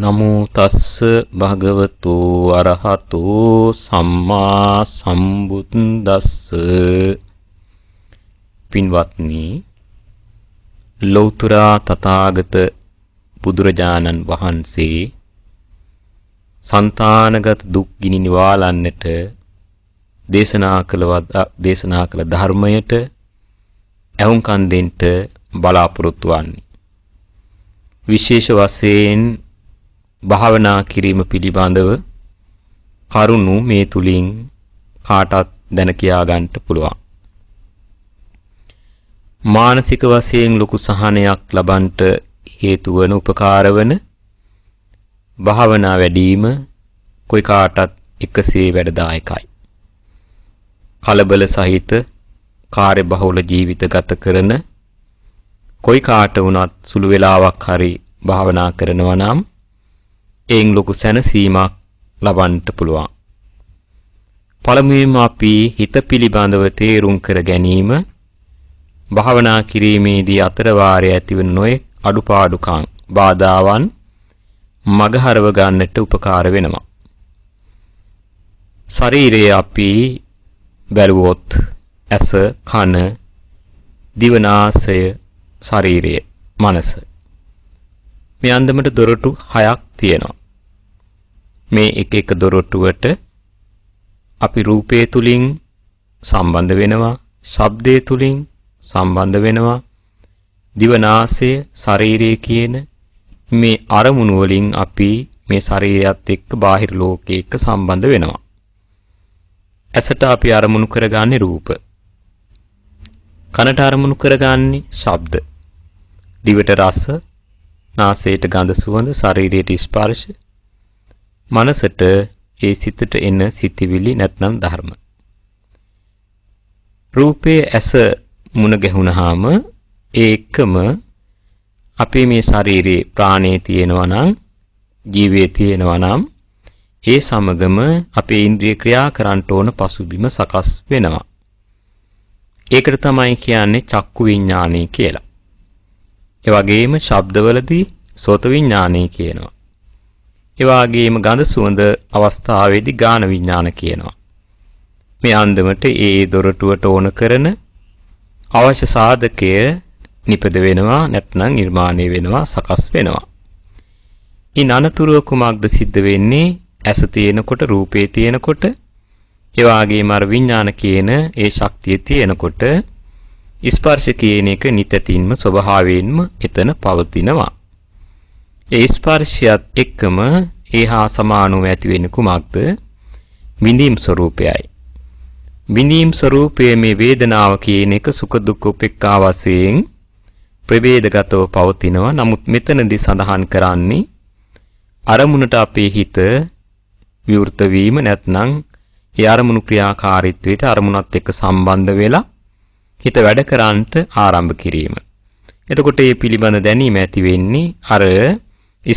නමෝ තස්ස භගවතු අරහතෝ සම්මා සම්බුද්දස්ස පින්වත්නි ලෞතර තථාගත බුදුරජාණන් වහන්සේ సంతానගත දුක් ගිනි නිවාලන්නට දේශනා කළවත් දේශනා කළ ධර්මයට ඇහුම්කන් දෙන්න බලාපොරොත්තු වන්නේ විශේෂ වශයෙන් භාවනා කිරීම පිළිබඳව කරුණු මේ තුලින් කාටත් දැන කියා ගන්නට පුළුවන්. මානසික වශයෙන් ලොකු සහනයක් ලබන්නට හේතු වන උපකාර වන භාවනා වැඩිම කොයි කාටත් එකසේ වැඩදායකයි. කලබල සහිත කාර්යබහුල ජීවිත ගත කරන කොයි කාට වුණත් සුළු වේලාවක් හරි භාවනා කරනවා නම් එයින් ලොකු සැනසීමක් ලබන්නට පුළුවන්. පළමුවෙන්ම අපි හිත පිළිබඳව තේරුම් කර ගැනීම භාවනා කිරීමේදී අතරවාරය ඇතිවන නොයෙක් අඩුපාඩුකම් බාධාවන් මගහරව ගන්නට උපකාර වෙනවා. ශරීරයේ අපි බැලුවොත් ඇස කන දිවනාසය ශරීරය මනස මේ අන්දමට දොරටු 6ක් තියෙනවා. මේ එක එක දොරටුවට අපි රූපය තුලින් සම්බන්ධ වෙනවා, ශබ්දය තුලින් සම්බන්ධ වෙනවා, දිවනාසය, ශරීරය කියන මේ අරමුණු වලින් අපි මේ ශරීරයත් එක්ක බාහිර ලෝකයේ එක්ක සම්බන්ධ වෙනවා. ඇසට අපි අරමුණු කරගන්නේ රූප. කනට අරමුණු කරගන්නේ ශබ්ද. දිවට රස, නාසයට ගඳ සුවඳ, ශරීරයට ස්පර්ශ, මනසට ඒ සිතට එන සිතිවිලි නැත්නම් ධර්ම. රූපයේ ඇස මුණ ගැහුණාම ඒ එකම අපේ මේ ශරීරයේ ප්‍රාණය තියෙනවා නම් ජීවය තියෙනවා නම් ඒ සමගම අපේ ඉන්ද්‍රිය ක්‍රියා කරන්න ඕන පසුබිම සකස් වෙනවා. ඒකට තමයි කියන්නේ චක්කු විඥානය කියලා. ඒ වගේම ශබ්දවලදී සෝත විඥානය කියනවා. ඒ වගේම ගඳ සුවඳ අවස්ථාවේදී ගාන විඥාන කියනවා. මේ අන්දමට ඒ දොරටුවට ඕන කරන අවශ්‍ය සාධකය නිපද වෙනවා නැත්නම් නිර්මාණය වෙනවා සකස් වෙනවා. ඉන් අනතුරුව කුමක්ද සිද්ධ වෙන්නේ? ඇස තියෙනකොට රූපේ තියෙනකොට ඒ වගේම අර විඥාන කියන ඒ ශක්තිය තියෙනකොට ස්පර්ශ කියන එක නිතතින්ම ස්වභාවයෙන්ම එතන පවතිනවා. ඒ ස්පර්ශයත් එක්කම ඒහා සමානව ඇති වෙන කුමක්ද? විඳීම් ස්වરૂපයයි. විඳීම් ස්වરૂපයේ මේ වේදනාව කියන එක සුඛ දුක් උපේක්ඛා වශයෙන් ප්‍රවේදගතව පවතිනවා. නමුත් මෙතනදී සඳහන් කරන්නේ අරමුණට අපේ හිත විවෘත වීම නැත්නම් ඒ අරමුණු ක්‍රියාකාරීත්වයට අරමුණත් එක්ක සම්බන්ධ වෙලා හිත වැඩ කරන්නට ආරම්භ කිරීම. එතකොට මේ පිළිබඳ දැනීම ඇති වෙන්නේ අර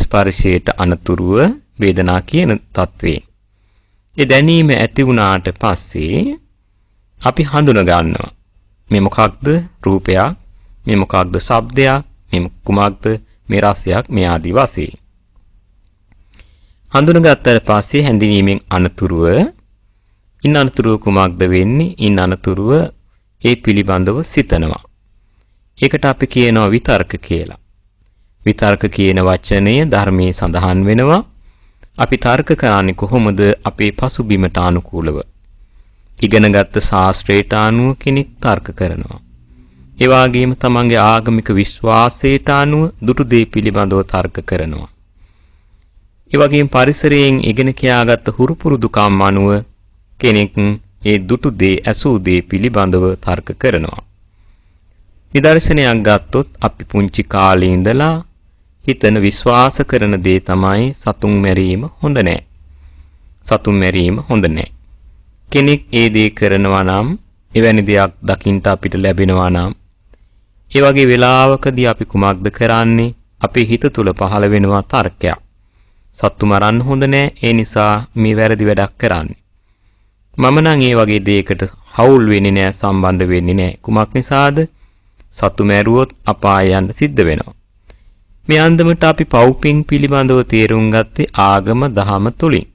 ස්පර්ශයට අනතුරුව වේදනා කියන తත්වේ. ඒ දැනීම ඇති වුණාට පස්සේ අපි හඳුන ගන්නවා. මේ මොකක්ද? රූපයක්. මේ මොකක්ද? ශබ්දයක්. මේ කුමක්ද? මේ රසයක්. මේ ආදි වශයෙන්. හඳුනගත්තට පස්සේ හැඳිනීමෙන් අනතුරුව ඉන් අනතුරුව කුමක්ද වෙන්නේ? ඉන් අනතුරුව ඒ පිළිබඳව සිතනවා. ඒකට අපි කියනවා විතර්ක කියලා. විතර්ක කියන වචනය ධර්මයේ සඳහන් වෙනවා. අපි තර්ක කරන්නේ කොහොමද අපේ පසුබිමට අනුකූලව. ඉගෙනගත්ත ශාස්ත්‍රයට අනුව කෙනෙක් තර්ක කරනවා. ඒ වගේම තමන්ගේ ආගමික විශ්වාසයට අනුව දුටු දේ පිළිබඳව තර්ක කරනවා. ඒ වගේම පරිසරයෙන් ඉගෙන කියාගත් හුරුපුරුදුකම් අනුව කෙනෙක් ඒ දුටු දේ ඇසූ දේ පිළිබඳව තර්ක කරනවා. නිදර්ශනයක් ගත්තොත් අපි පුංචි කාලේ ඉඳලා හිතන විශ්වාස කරන දේ තමයි සතුන් මැරීම හොඳ නෑ. සතුන් මැරීම හොඳ නෑ. කෙනෙක් ඒ දේ කරනවා නම් එවැනි දෙයක් දකින්න අපිට ලැබෙනවා නම් ඒ වගේ වෙලාවකදී අපි කුමක්ද කරන්නේ? අපේ හිත තුල පහළ වෙනවා තර්කයක්. සත්තු මරන්න හොඳ නෑ ඒ නිසා මේ වැරදි වැඩක් කරන්නේ. මම නම් ඒ වගේ දෙයකට හවුල් වෙන්නේ නැහැ සම්බන්ධ වෙන්නේ නැහැ. කුමක් නිසාද? සතු මැරුවොත් අපාය යන්න සිද්ධ වෙනවා. මේ අන්දමට අපි පව්පින් පිළිබඳව තේරුම් ගත්තේ ආගම දහම තුලින්.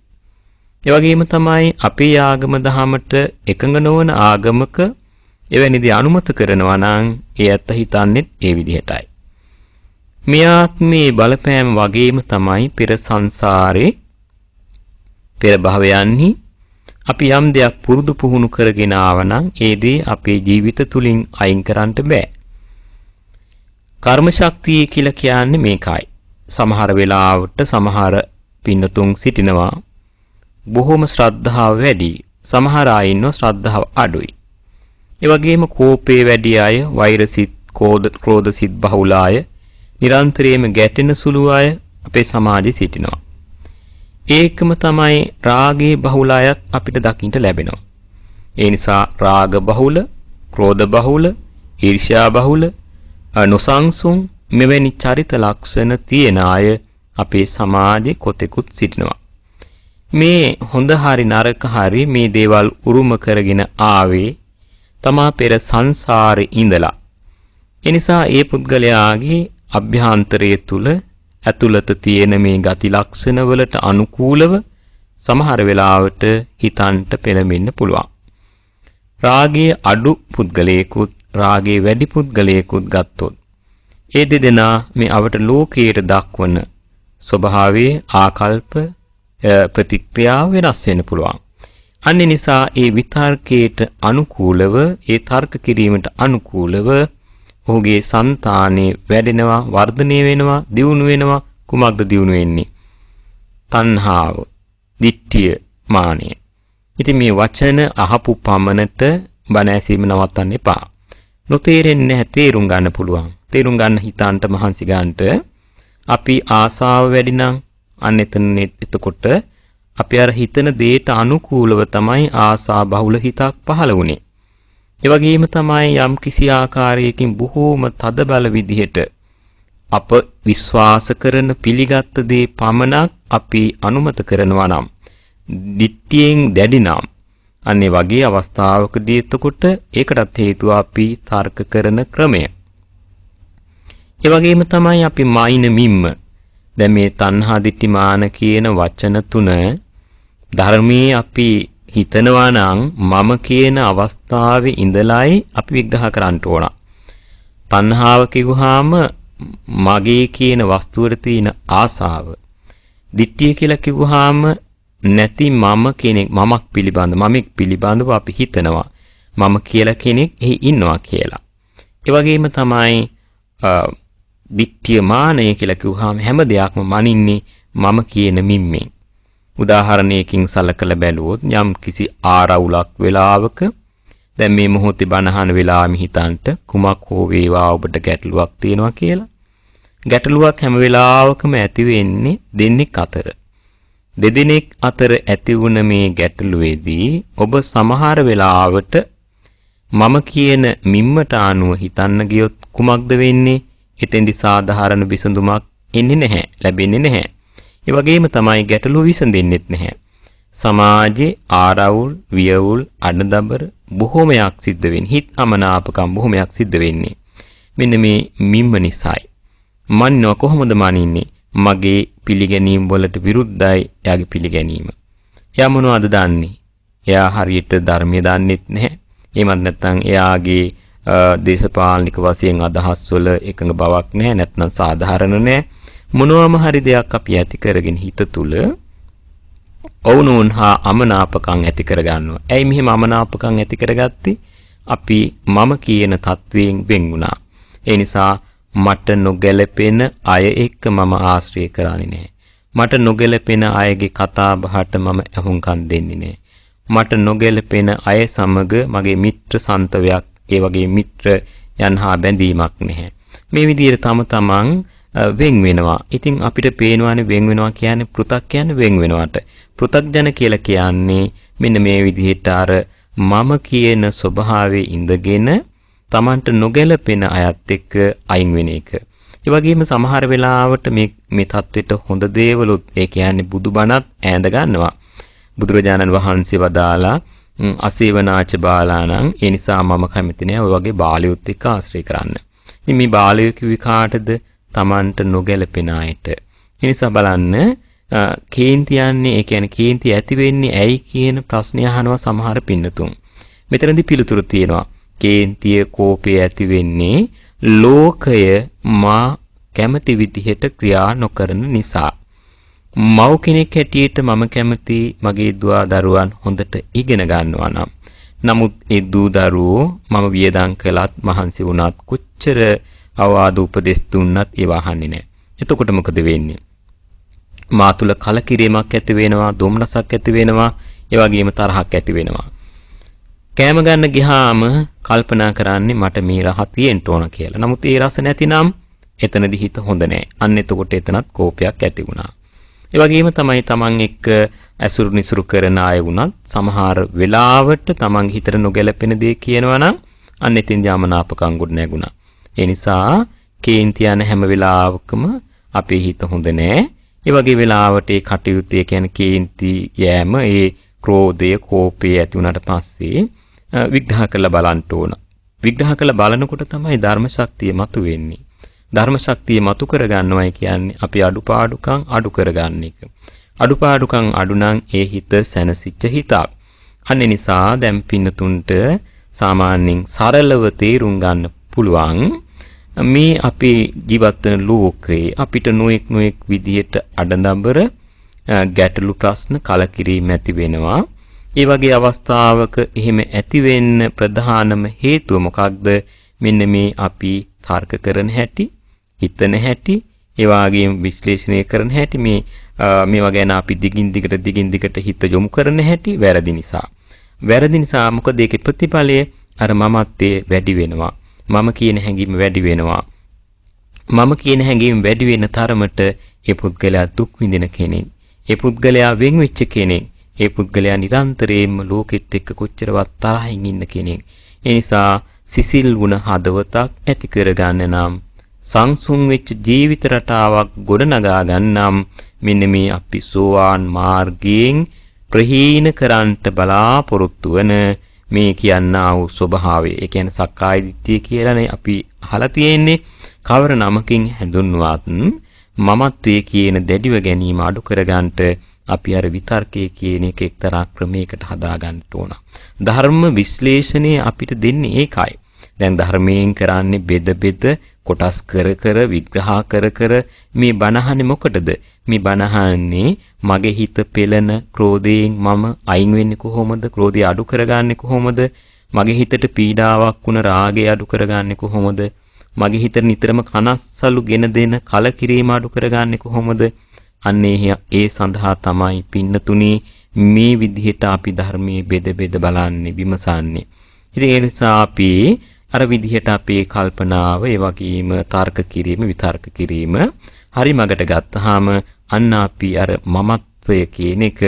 ඒ වගේම තමයි අපේ ආගම දහමට එකඟ නොවන ආගමක එවැනි දේ අනුමත කරනවා නම් ඒ ඇත්ත හිතන්නේ ඒ විදිහටයි. මේ ආත්මයේ බලපෑම වගේම තමයි පෙර සංසාරේ පෙර භවයන්හි අපි යම් දෙයක් පුරුදු පුහුණු කරගෙන ආවනම් ඒ දේ අපේ ජීවිත තුලින් අයින් කරන්න බෑ. කර්ම ශක්තිය කියලා කියන්නේ මේකයි. සමහර වෙලාවට සමහර පින්නතුන් සිටිනවා බොහොම ශ්‍රද්ධාව වැඩි. සමහර අය ඉන්නෝ ශ්‍රද්ධාව අඩුයි. ඒ වගේම කෝපයේ වැඩි අය, වෛරසිත, ක්‍රෝධ සිත් බහුල අය, නිරන්තරයෙන්ම ගැටෙන සුළු අය අපේ සමාජයේ සිටිනවා. ඒකම තමයි රාගේ බහුල අයත් අපිට දකින්න ලැබෙනවා. ඒ නිසා රාග බහුල, ක්‍රෝධ බහුල, ඊර්ෂ්‍යා බහුල, නොසන්සුන් මෙවැනි චරිත ලක්ෂණ තියෙන අය අපේ සමාජේ කොතෙකුත් සිටිනවා. මේ හොඳ හරි නරක හරි මේ දේවල් උරුම කරගෙන ආවේ තමා පෙර සංසාරේ ඉඳලා. එනිසා ඒ පුද්ගලයාගේ අභ්‍යන්තරය තුල ඇතුළත තියෙන මේ ගති ලක්ෂණවලට අනුකූලව සමහර වෙලාවට හිතන්ට පෙළඹෙන්න පුළුවන්. රාගයේ අඩු පුද්ගලයෙකුත් රාගයේ වැඩි පුද්ගලයෙකුත් ගත්තොත් ඒ දෙදෙනා මේ අවට ලෝකයට දක්වන ස්වභාවයේ ආකල්ප ප්‍රතික්‍රියාව වෙනස් වෙන්න පුළුවන්. අන්න නිසා ඒ විතර්කයට අනුකූලව ඒ තර්ක කිරීමට අනුකූලව ඔහුගේ సంతානේ වැඩෙනවා වර්ධනය වෙනවා දියුණු වෙනවා කුමක්ද දියුණු වෙන්නේ තණ්හාව දිට්ඨිය මානය ඉතින් මේ වචන අහපු පමණට බණ ඇසීම නවත්තන්න එපා නොතේරෙන්නේ නැහැ තේරුම් ගන්න පුළුවන් තේරුම් ගන්න හිතාන්ට මහන්සි ගන්නට අපි ආසාව වැඩි නම් අන්න එතන එතකොට අපි අර හිතන දේට අනුකූලව තමයි ආසා බහුල හිතක් පහළ වුනේ ඒ වගේම තමයි යම් කිසි ආකාරයකින් බොහෝම තදබල විදිහට අප විශ්වාස කරන පිළිගත් දේ පමණක් අපි අනුමත කරනවා නම් දිට්ඨියෙන් දැඩිනම් අන්න වගේ අවස්ථාවකදී එතකොට ඒකටත් හේතුව අපි තර්ක කරන ක්‍රමය. ඒ වගේම තමයි අපි මයින් මිම්ම. දැන් මේ තණ්හා දිට්ඨිමාන කියන වචන තුන ධර්මයේ අපි හිතනවා නම් මම කියන අවස්ථාවේ ඉඳලයි අපි විග්‍රහ කරන්න ඕන. තණ්හාව කිව්වහම මගේ කියන වස්තුවට තියෙන ආසාව. ditthිය කියලා කිව්වහම නැති මම කෙනෙක් මමක් පිළිබඳ මමෙක් පිළිබඳව අපි හිතනවා. මම කියලා කෙනෙක් එහි ඉන්නවා කියලා. ඒ වගේම තමයි ditthිය මානය කියලා කිව්වහම හැම දෙයක්ම මනින්නේ මම කියන මිම්මෙන්. උදාහරණයකින් සලකලා බැලුවොත් යම් කිසි ආරවුලක් වෙලාවක දැන් මේ මොහොතේ බණහන වෙලාවෙම හිතන්ට කුමක් හෝ වේවා ඔබට ගැටලුවක් තියෙනවා කියලා. ගැටලුවක් හැම වෙලාවකම ඇති වෙන්නේ දෙන්නෙක් අතර. දෙදෙනෙක් අතර ඇති වුණ මේ ගැටලුවේදී ඔබ සමහර වෙලාවට මම කියන මිම්මට ආනුව හිතන්න ගියොත් කුමක්ද වෙන්නේ? එතෙන්දි සාධාරණ විසඳුමක් එන්නේ නැහැ, ලැබෙන්නේ නැහැ. ඒ වගේම තමයි ගැටලුව විසඳෙන්නෙත් නැහැ. සමාජයේ ආරවුල්, වියවුල්, අඬදබර බොහෝමයක් සිද්ධ වෙන්නේ. හිත අමනාපකම් බොහෝමයක් සිද්ධ වෙන්නේ. මෙන්න මේ මිම්ම නිසායි. මන්නවා කොහොමද මනින්නේ? මගේ පිළිගැනීම් වලට විරුද්ධයි එයාගේ පිළිගැනීම. එයා මොනවද දන්නේ? එයා හරියට ධර්මය දන්නෙත් නැහැ. එහෙමත් නැත්නම් එයාගේ දේශපාලනික වශයෙන් අදහස් වල එකඟ බවක් නැහැ. නැත්නම් සාධාරණ නැහැ. මොනවාම හරි දෙයක් අපි ඇති කරගෙන හිත තුල ඔවුනෝන් හා අමනාපකම් ඇති කරගන්නවා. ඇයි මෙහෙම අමනාපකම් ඇති කරගත්තේ? අපි මම කියන தත්වයෙන් වෙන් වුණා. ඒ නිසා මට නොගැලපෙන අය එක්ක මම ආශ්‍රය කරන්නේ නැහැ. මට නොගැලපෙන අයගේ කතා බහට මම අහුම්කම් දෙන්නේ නැහැ. මට නොගැලපෙන අය සමග මගේ මිත්‍ර සන්තවයක් ඒ වගේ මිත්‍ර යන්හා බැඳීමක් නැහැ. මේ විදිහට තම තමන් වෙන් වෙනවා. ඉතින් අපිට පේනවානේ වෙන් වෙනවා කියන්නේ පෘ탁 කියන්නේ වෙන් වෙනවාට. පෘ탁ජන කියලා කියන්නේ මෙන්න මේ විදිහට අර මම කියන ස්වභාවයේ ඉඳගෙන Tamanට නොගැලපෙන අයත් එක්ක අයින් වෙන එක. ඒ වගේම සමහර වෙලාවට මේ මේ தത്വෙට හොඳ දේවලුත් ඒ කියන්නේ බුදුබණත් ඈඳ ගන්නවා. බුදුරජාණන් වහන්සේ වදාලා අසේවනාච බාලාණන් ඒ නිසා මම කැමති නෑ ඔය වගේ බාලයොත් එක්ක ආශ්‍රය කරන්න. ඉතින් මේ බාලයෝ කිව්වේ කාටද? Tamanට නොගැලපෙන අයට. එනිසා බලන්න කේන්තියන්නේ ඒ කියන්නේ කේන්ති ඇති වෙන්නේ ඇයි කියන ප්‍රශ්නය අහනවා සමහර පින්නතුන්. මෙතනදී පිළිතුරු තියෙනවා. කේන්තිය කෝපය ඇති වෙන්නේ ලෝකය මා කැමති විදිහට ක්‍රියා නොකරන නිසා. මව් කෙනෙක් හැටියට මම කැමති මගේ දුවා දරුවන් හොඳට ඉගෙන ගන්නවා නම්. නමුත් ඒ දූ දරුවෝ මම වියදම් කළත් මහන්සි වුණත් කොච්චර අවවාද උපදෙස් දුන්නත් ඒවා අහන්නේ නැහැ. එතකොට මොකද වෙන්නේ? මා තුල කලකිරීමක් ඇති වෙනවා, දුම්නසක් ඇති වෙනවා, ඒ වගේම තරහක් ඇති වෙනවා. කෑම ගන්න ගියාම කල්පනා කරන්නේ මට මේ රහ තියෙන්න ඕන කියලා. නමුත් ඒ රස නැතිනම් එතනදි හිත හොඳ නැහැ. අන්න එතකොට එතනත් කෝපයක් ඇති වුණා. ඒ වගේම තමයි Taman එක්ක ඇසුරු නිසුරු කරන අය වුණත් සමහර වෙලාවට Taman හිතට නොගැලපෙන දේ කියනවා නම් අන්න එතින් යාමනාපකම් ගොඩ නැගුණා. ඒ නිසා කේන්ති යන හැම වෙලාවකම අපේ හිත හොඳ නෑ. ඒ වගේ වෙලාවට ඒ කටයුත්තේ කියන්නේ කේන්ති යෑම ඒ ක්‍රෝධය, කෝපය ඇති වුණාට පස්සේ විග්‍රහ කරලා බලන්න ඕන. විග්‍රහ කරලා බලනකොට තමයි ධර්ම ශක්තිය මතුවෙන්නේ. ධර්ම ශක්තිය මතු කරගන්නවයි කියන්නේ අපි අඩුපාඩුකම් අඩු කරගන්න එක. අඩුපාඩුකම් අඩු නම් ඒ හිත සැනසෙච්ච හිතක්. අන්න නිසා දැන් පින්නතුන්ට සාමාන්‍යයෙන් සරලව තේරුම් ගන්න පුළුවන් මේ අපේ ජීවත්වන ලෝකයේ අපිට නොඑක් නොඑක් විදිහට අඩඳබර ගැටලු ප්‍රශ්න කලකිරීම ඇති වෙනවා. ඒ වගේ අවස්ථාවක එහෙම ඇති වෙන්න ප්‍රධානම හේතුව මොකක්ද? මෙන්න මේ අපි තර්ක කරන හැටි, හිතන හැටි, ඒ වගේම විශ්ලේෂණය කරන හැටි මේ මේවා ගැන අපි දිගින් දිගට දිගින් දිගට හිත යොමු කරන හැටි වැරදි නිසා. වැරදි නිසා මොකද ඒකේ ප්‍රතිඵලය අර මමත්වයේ වැඩි වෙනවා. මම කියන හැඟීම වැඩි වෙනවා. මම කියන හැඟීම වැඩි වෙන තරමට ඒ පුද්ගලයා දුක් විඳින කෙනෙක්. ඒ පුද්ගලයා වෙන් වෙච්ච කෙනෙක්. ඒ පුද්ගලයා නිරන්තරයෙන්ම ලෝකෙත් එක්ක කොච්චරවත් තරහින් ඉන්න කෙනෙක්. ඒ නිසා සිසිල් වුණ හදවතක් ඇති කරගන්න නම් සංසුන් වෙච්ච ජීවිත රටාවක් ගොඩනගා ගන්නම් මෙන්න මේ අපි සෝවාන් මාර්ගයෙන් ප්‍රහීන කරන්නට බලාපොරොත්තු වෙන මේ කියන්නා වූ ස්වභාවය. ඒ කියන්නේ සක්කාය දිට්ඨිය කියලානේ අපි අහලා තියෙන්නේ. කවර නමකින් හැඳුන්වත් මමත්වයේ කියන දැඩිව ගැනීම අඩු කරගන්නට අපි අර විතර්කයේ කියන එක එක්තරා ක්‍රමයකට හදාගන්න ඕන. ධර්ම විශ්ලේෂණය අපිට දෙන්නේ ඒකයි. දැන් ධර්මයෙන් කරන්නේ බෙද බෙද කොටස් කර කර විග්‍රහ කර කර මේ බනහන්නේ මොකටද? මේ බනහන්නේ මගේ හිත පෙළෙන ක්‍රෝධයෙන් මම අයින් වෙන්නේ කොහොමද? ක්‍රෝධය අඩු කරගන්නේ කොහොමද? මගේ හිතට පීඩාවක් වුණ රාගය අඩු කරගන්නේ කොහොමද? මගේ හිත නිතරම කනස්සලු ගෙන දෙන කලකිරීම අඩු කරගන්නේ කොහොමද? අන්නේ ඒ සඳහා තමයි පින්නතුනේ මේ විදිහට අපි ධර්මයේ බෙද බෙද බලන්නේ විමසන්නේ. ඉතින් ඒ නිසා අපි අර විදිහට අපේ කල්පනාව ඒ වගේම තර්ක කිරීම විතර්ක කිරීම හරි මගට ගත්තාම අන්න අපි අර මමත්වය කියන එක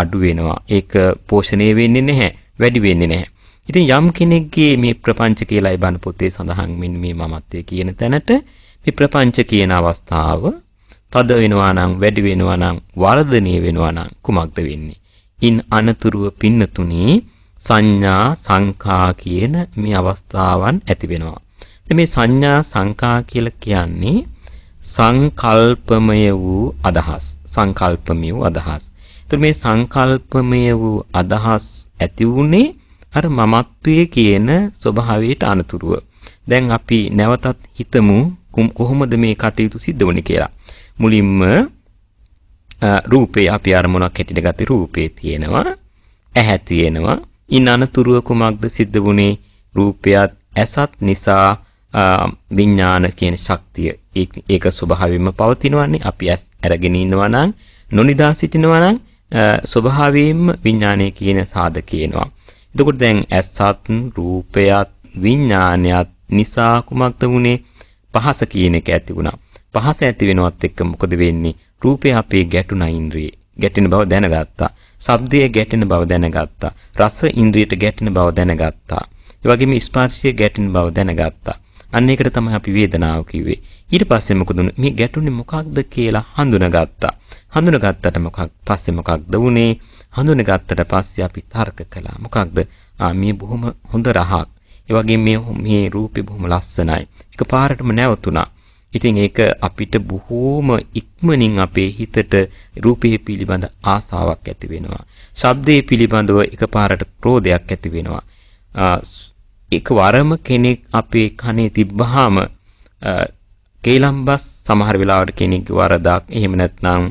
අඩු වෙනවා. ඒක පෝෂණය වෙන්නේ නැහැ, වැඩි වෙන්නේ නැහැ. ඉතින් යම් කෙනෙක්ගේ මේ ප්‍රපංච කියලායි බණ පොතේ සඳහන් මෙන්න මේ මමත්වය කියන තැනට මේ ප්‍රපංච කියන අවස්ථාව තද වෙනවා නම් වැඩි වෙනවා නම් වර්ධනය වෙනවා නම් කුමක්ද වෙන්නේ? ඉන් අනතුරුව පින්නතුණී සංඥා සංඛා කියන මේ අවස්ථාවන් ඇති වෙනවා. මේ සංඥා සංඛා කියලා කියන්නේ සංකල්පමය වූ අදහස්. සංකල්පමය වූ අදහස්. එතකොට මේ සංකල්පමය වූ අදහස් ඇති වුනේ අර මමත්වයේ කියන ස්වභාවයට අනතුරුව. දැන් අපි නැවතත් හිතමු කොහොමද මේ කටයුතු සිද්ධ වුනේ කියලා. මුලින්ම රූපේ අපි අර මොනක් හැටියට ගත්තේ රූපේ තියෙනවා ඇහැ තියෙනවා ඉන් අනතුරුව කුමක්ද සිද්ධ වුණේ රූපයත් ඇසත් නිසා විඥාන කියන ශක්තිය ඒක ස්වභාවයෙන්ම පවතිනවන්නේ අපි ඇස් අරගෙන ඉන්නවා නම් නොනිදා සිටිනවා නම් ස්වභාවයෙන්ම විඥානය කියන සාද කියනවා. එතකොට දැන් ඇසත් රූපයත් විඥානයත් නිසා කුමක්ද වුනේ පහස කියන එක ඇති වුණා. පහස ඇති වෙනවත් එක්ක මොකද වෙන්නේ? රූපය අපේ ගැටුණා ඉන්ද්‍රියේ. ගැටෙන බව දැනගත්තා. ශබ්දයේ ගැටෙන බව දැනගත්තා. රස ඉන්ද්‍රියට ගැටෙන බව දැනගත්තා. ඒ වගේම ස්පර්ශයේ ගැටෙන බව දැනගත්තා. අන්න ඒකට තමයි අපි වේදනාව කිව්වේ. ඊට පස්සේ මොකද වුනේ? මේ ගැටුනේ මොකක්ද කියලා හඳුනාගත්තා. හඳුනාගත්තට මොකක් පස්සේ මොකක්ද වුනේ? හඳුනාගත්තට පස්සේ අපි තර්ක කළා. මොකක්ද? ආ මේ බොහොම හොඳ රහක්. ඒ වගේ මේ මේ රූපේ බොහොම ලස්සනයි. එකපාරටම නැවතුණා. ඉතින් ඒක අපිට බොහෝම ඉක්මනින් අපේ හිතට රූපයේ පිළිබඳ ආසාවක් ඇති වෙනවා. ශබ්දයේ පිළිබඳව එකපාරට ක්‍රෝධයක් ඇති වෙනවා. එකවරම කෙනෙක් අපේ කනේ තිබ්බහම කේලම්බස් සමහර වෙලාවට කෙනෙක්ගේ වරදක් එහෙම නැත්නම්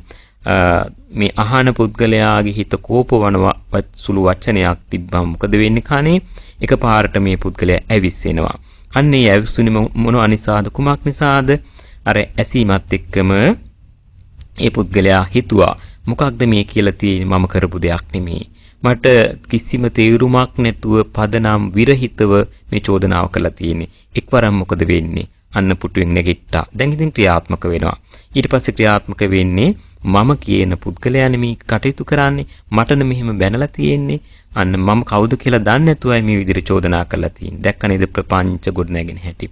මේ අහන පුද්ගලයාගේ හිත කෝපවනවා සුළු වචනයක් තිබ්බම මොකද වෙන්නේ කනේ එකපාරට මේ පුද්ගලයා ඇවිස්සෙනවා. අන්න ඒ ඇවිස්සුනේ මොන අනිසාද කුමක් නිසාද? අර ඇසීමත් එක්කම ඒ පුද්ගලයා හිතුවා මොකක්ද මේ කියලා තියෙන්නේ මම කරපු දෙයක් නෙමෙයි. මට කිසිම තේරුමක් නැතුව පදනම් විරහිතව මේ චෝදනාව කළා තියෙන්නේ. එක්වරම් මොකද වෙන්නේ? අන්න පුටුවෙන් නැගිට්ටා. දැන් ඉතින් ක්‍රියාත්මක වෙනවා. ඊට පස්සේ ක්‍රියාත්මක වෙන්නේ මම කියන පුද්ගලයානේ මේ කටයුතු කරන්නේ මටන මෙහෙම බැනලා තියෙන්නේ අන්න මම කවුද කියලා දන්නේ නැතුවයි මේ විදිහට චෝදනා කරලා තියෙන්නේ දැක්ක නේද ප්‍රපංච ගොඩ නැගෙන හැටි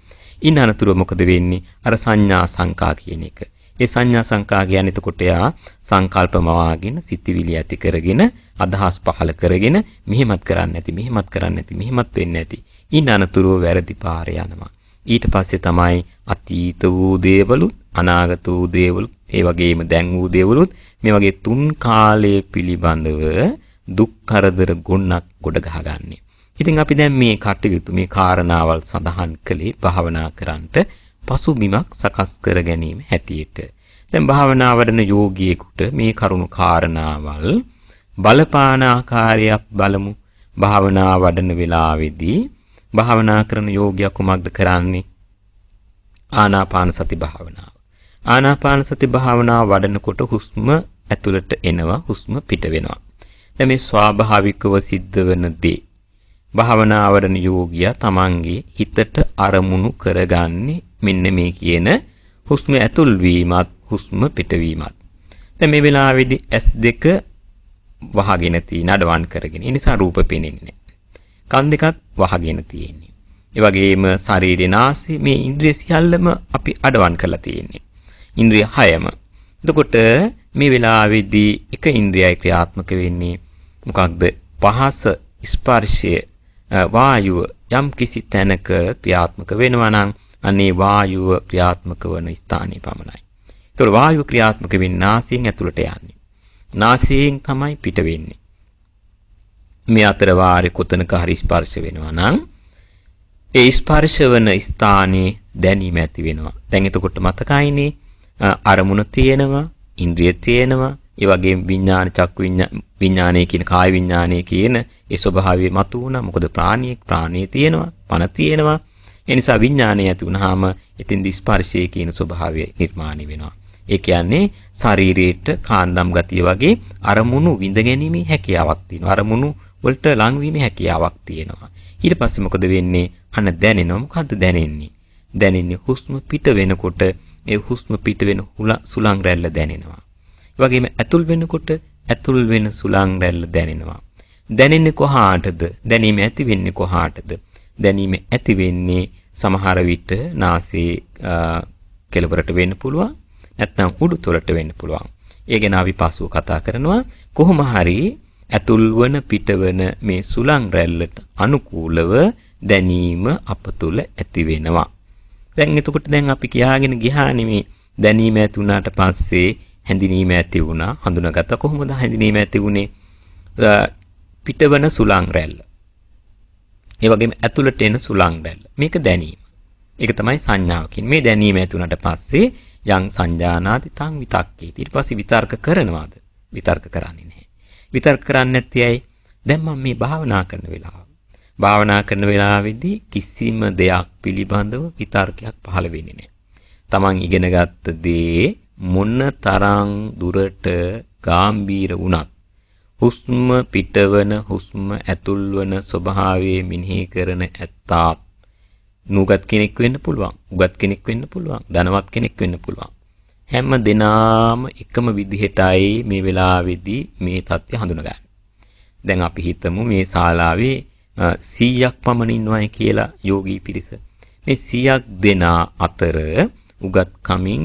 ඉන් අනතුරුව මොකද වෙන්නේ අර සංඥා සංකා කියන එක ඒ සංඥා සංකා කියන්නේ එතකොට යා සංකල්ප මවාගෙන සිතිවිලි ඇති කරගෙන අදහස් පහල කරගෙන මෙහෙමත් කරන්න නැති මෙහෙමත් කරන්න නැති මෙහෙමත් වෙන්න ඇති ඉන් අනතුරුව වැරදි පාර යනවා ඊට පස්සේ තමයි අතීත වූ දේවලුත් අනාගත වූ දේවලු ඒ වගේම දැන් වූ දේවලුත් මේ වගේ තුන් කාලයේ පිළිබඳව දුක් කරදර ගොන්නක් ගොඩ ගහගන්නේ. ඉතින් අපි දැන් මේ කටයුතු මේ කාරණාවල් සඳහන් කළේ භාවනා කරන්නට පසුබිමක් සකස් කර ගැනීම හැටියට. දැන් භාවනා වඩන යෝගියෙකුට මේ කරුණු කාරණාවල් බලපාන ආකාරයක් බලමු. භාවනා වඩන වෙලාවේදී භාවනා කරන යෝගියා කුමක්ද කරන්නේ? ආනාපාන සති භාවනාව. ආනාපාන සති භාවනාව වඩනකොට හුස්ම ඇතුළට එනවා හුස්ම පිට වෙනවා. දැන් මේ ස්වාභාවිකව සිද්ධ වෙන දේ. භාවනාවරණ යෝගියා තමන්ගේ හිතට අරමුණු කරගන්නේ මෙන්න මේ කියන හුස්ම ඇතුල් වීමත් හුස්ම පිටවීමත්. දැන් මේ වෙලාවේදී S2 වහගෙන තියෙන නඩවන් කරගෙන. ඒ නිසා රූප පෙනෙන්නේ කන් දෙකත් වහගෙන තියෙන්නේ. ඒ වගේම ශරීරේ නාසය මේ ඉන්ද්‍රිය සියල්ලම අපි අඩවන් කරලා තියෙන්නේ. ඉන්ද්‍රිය 6ම. එතකොට මේ වෙලාවේදී එක ඉන්ද්‍රියයි ක්‍රියාත්මක වෙන්නේ මොකක්ද? පහස ස්පර්ශය වායුව යම් කිසි තැනක ක්‍රියාත්මක වෙනවා නම් අනේ වායුව ක්‍රියාත්මක වන ස්ථානයේ පමණයි. ඒතකොට වායුව ක්‍රියාත්මක වෙන්නේ නාසයෙන් ඇතුළට යන්නේ. නාසයෙන් තමයි පිට වෙන්නේ. මේ අතර වාරේ කොතනක හරි ස්පර්ශ වෙනවා නම් ඒ ස්පර්ශ වන ස්ථානයේ දැනීම ඇති වෙනවා. දැන් එතකොට මතකයිනේ අරමුණ තියෙනවා, ඉන්ද්‍රිය තියෙනවා, ඒ වගේම විඥාන චක්කු විඥානයේ කියන කාය විඥානයේ කියන ඒ ස්වභාවය මතු වුණා. මොකද ප්‍රාණියෙක් ප්‍රාණයේ තියෙනවා, පණ තියෙනවා. ඒ නිසා විඥානය ඇති වුනහම එතින් ස්පර්ශය කියන ස්වභාවය නිර්මාණය වෙනවා. ඒ කියන්නේ ශරීරයේට කාන්දම් ගතිය වගේ අරමුණු විඳ ගැනීමේ හැකියාවක් තියෙනවා. අරමුණු වලට ලංවීමේ හැකියාවක් තියෙනවා. ඊට පස්සේ මොකද වෙන්නේ? අන්න දැනෙනවා. මොකද්ද දැනෙන්නේ? දැනෙන්නේ හුස්ම පිට වෙනකොට ඒ හුස්ම පිට වෙන සුළං රැල්ල දැනෙනවා. ඒ වගේම ඇතුල් වෙනකොට ඇතුල් වෙන සුළං රැල්ල දැනෙනවා. දැනෙන්නේ කොහාටද? දැනීම ඇති වෙන්නේ කොහාටද? දැනීම ඇති වෙන්නේ සමහර විට නාසයේ කෙළවරට වෙන්න පුළුවන්. නැත්නම් උඩුතොලට වෙන්න පුළුවන්. ඒ ගැන අපි පසුව කතා කරනවා. කොහොම හරි ඇතුල්වන පිටවන මේ සුළං රැල්ලට අනුකූලව දැනීම අප තුළ ඇති වෙනවා. දැන් එතකොට දැන් අපි කියාගෙන ගියානේ මේ දැනීම ඇති වුණාට පස්සේ හැඳිනීම ඇති වුණා හඳුනාගත්ත කොහොමද හැඳිනීම ඇති වුනේ පිටවන සුළං රැල්ල ඒ වගේම ඇතුළට එන සුළං රැල්ල මේක දැනීම ඒක තමයි සංඥාව කියන්නේ මේ දැනීම ඇති වුණාට පස්සේ යං සංජානාති තං විතක්කේති ඊට පස්සේ විතර්ක කරනවාද විතර්ක කරන්නේ නැහැ විතර්ක කරන්නේ නැත්තේ ඇයි දැන් මම මේ භාවනා කරන වෙලාව භාවනා කරන වෙලාවේදී කිසිම දෙයක් පිළිබඳව විතර්කයක් පහළ වෙන්නේ නැහැ. Taman ඉගෙනගත්ත දේ මොන තරම් දුරට ගැඹීර වුණත් හුස්ම පිටවන හුස්ම ඇතුල්වන ස්වභාවයේ මිනිහි කරන ඇත්තාත් නුගත් කෙනෙක් වෙන්න පුළුවන්. උගත් කෙනෙක් වෙන්න පුළුවන්. ධනවත් කෙනෙක් වෙන්න පුළුවන්. හැම දිනාම එකම විදිහටයි මේ වෙලාවේදී මේ தත්ත්වය හඳුනගන්නේ. දැන් අපි හිතමු මේ ශාලාවේ 100ක් පමණ ඉන්නවයි කියලා යෝගී පිරිස. මේ 100ක් දෙනා අතර උගත් කමින්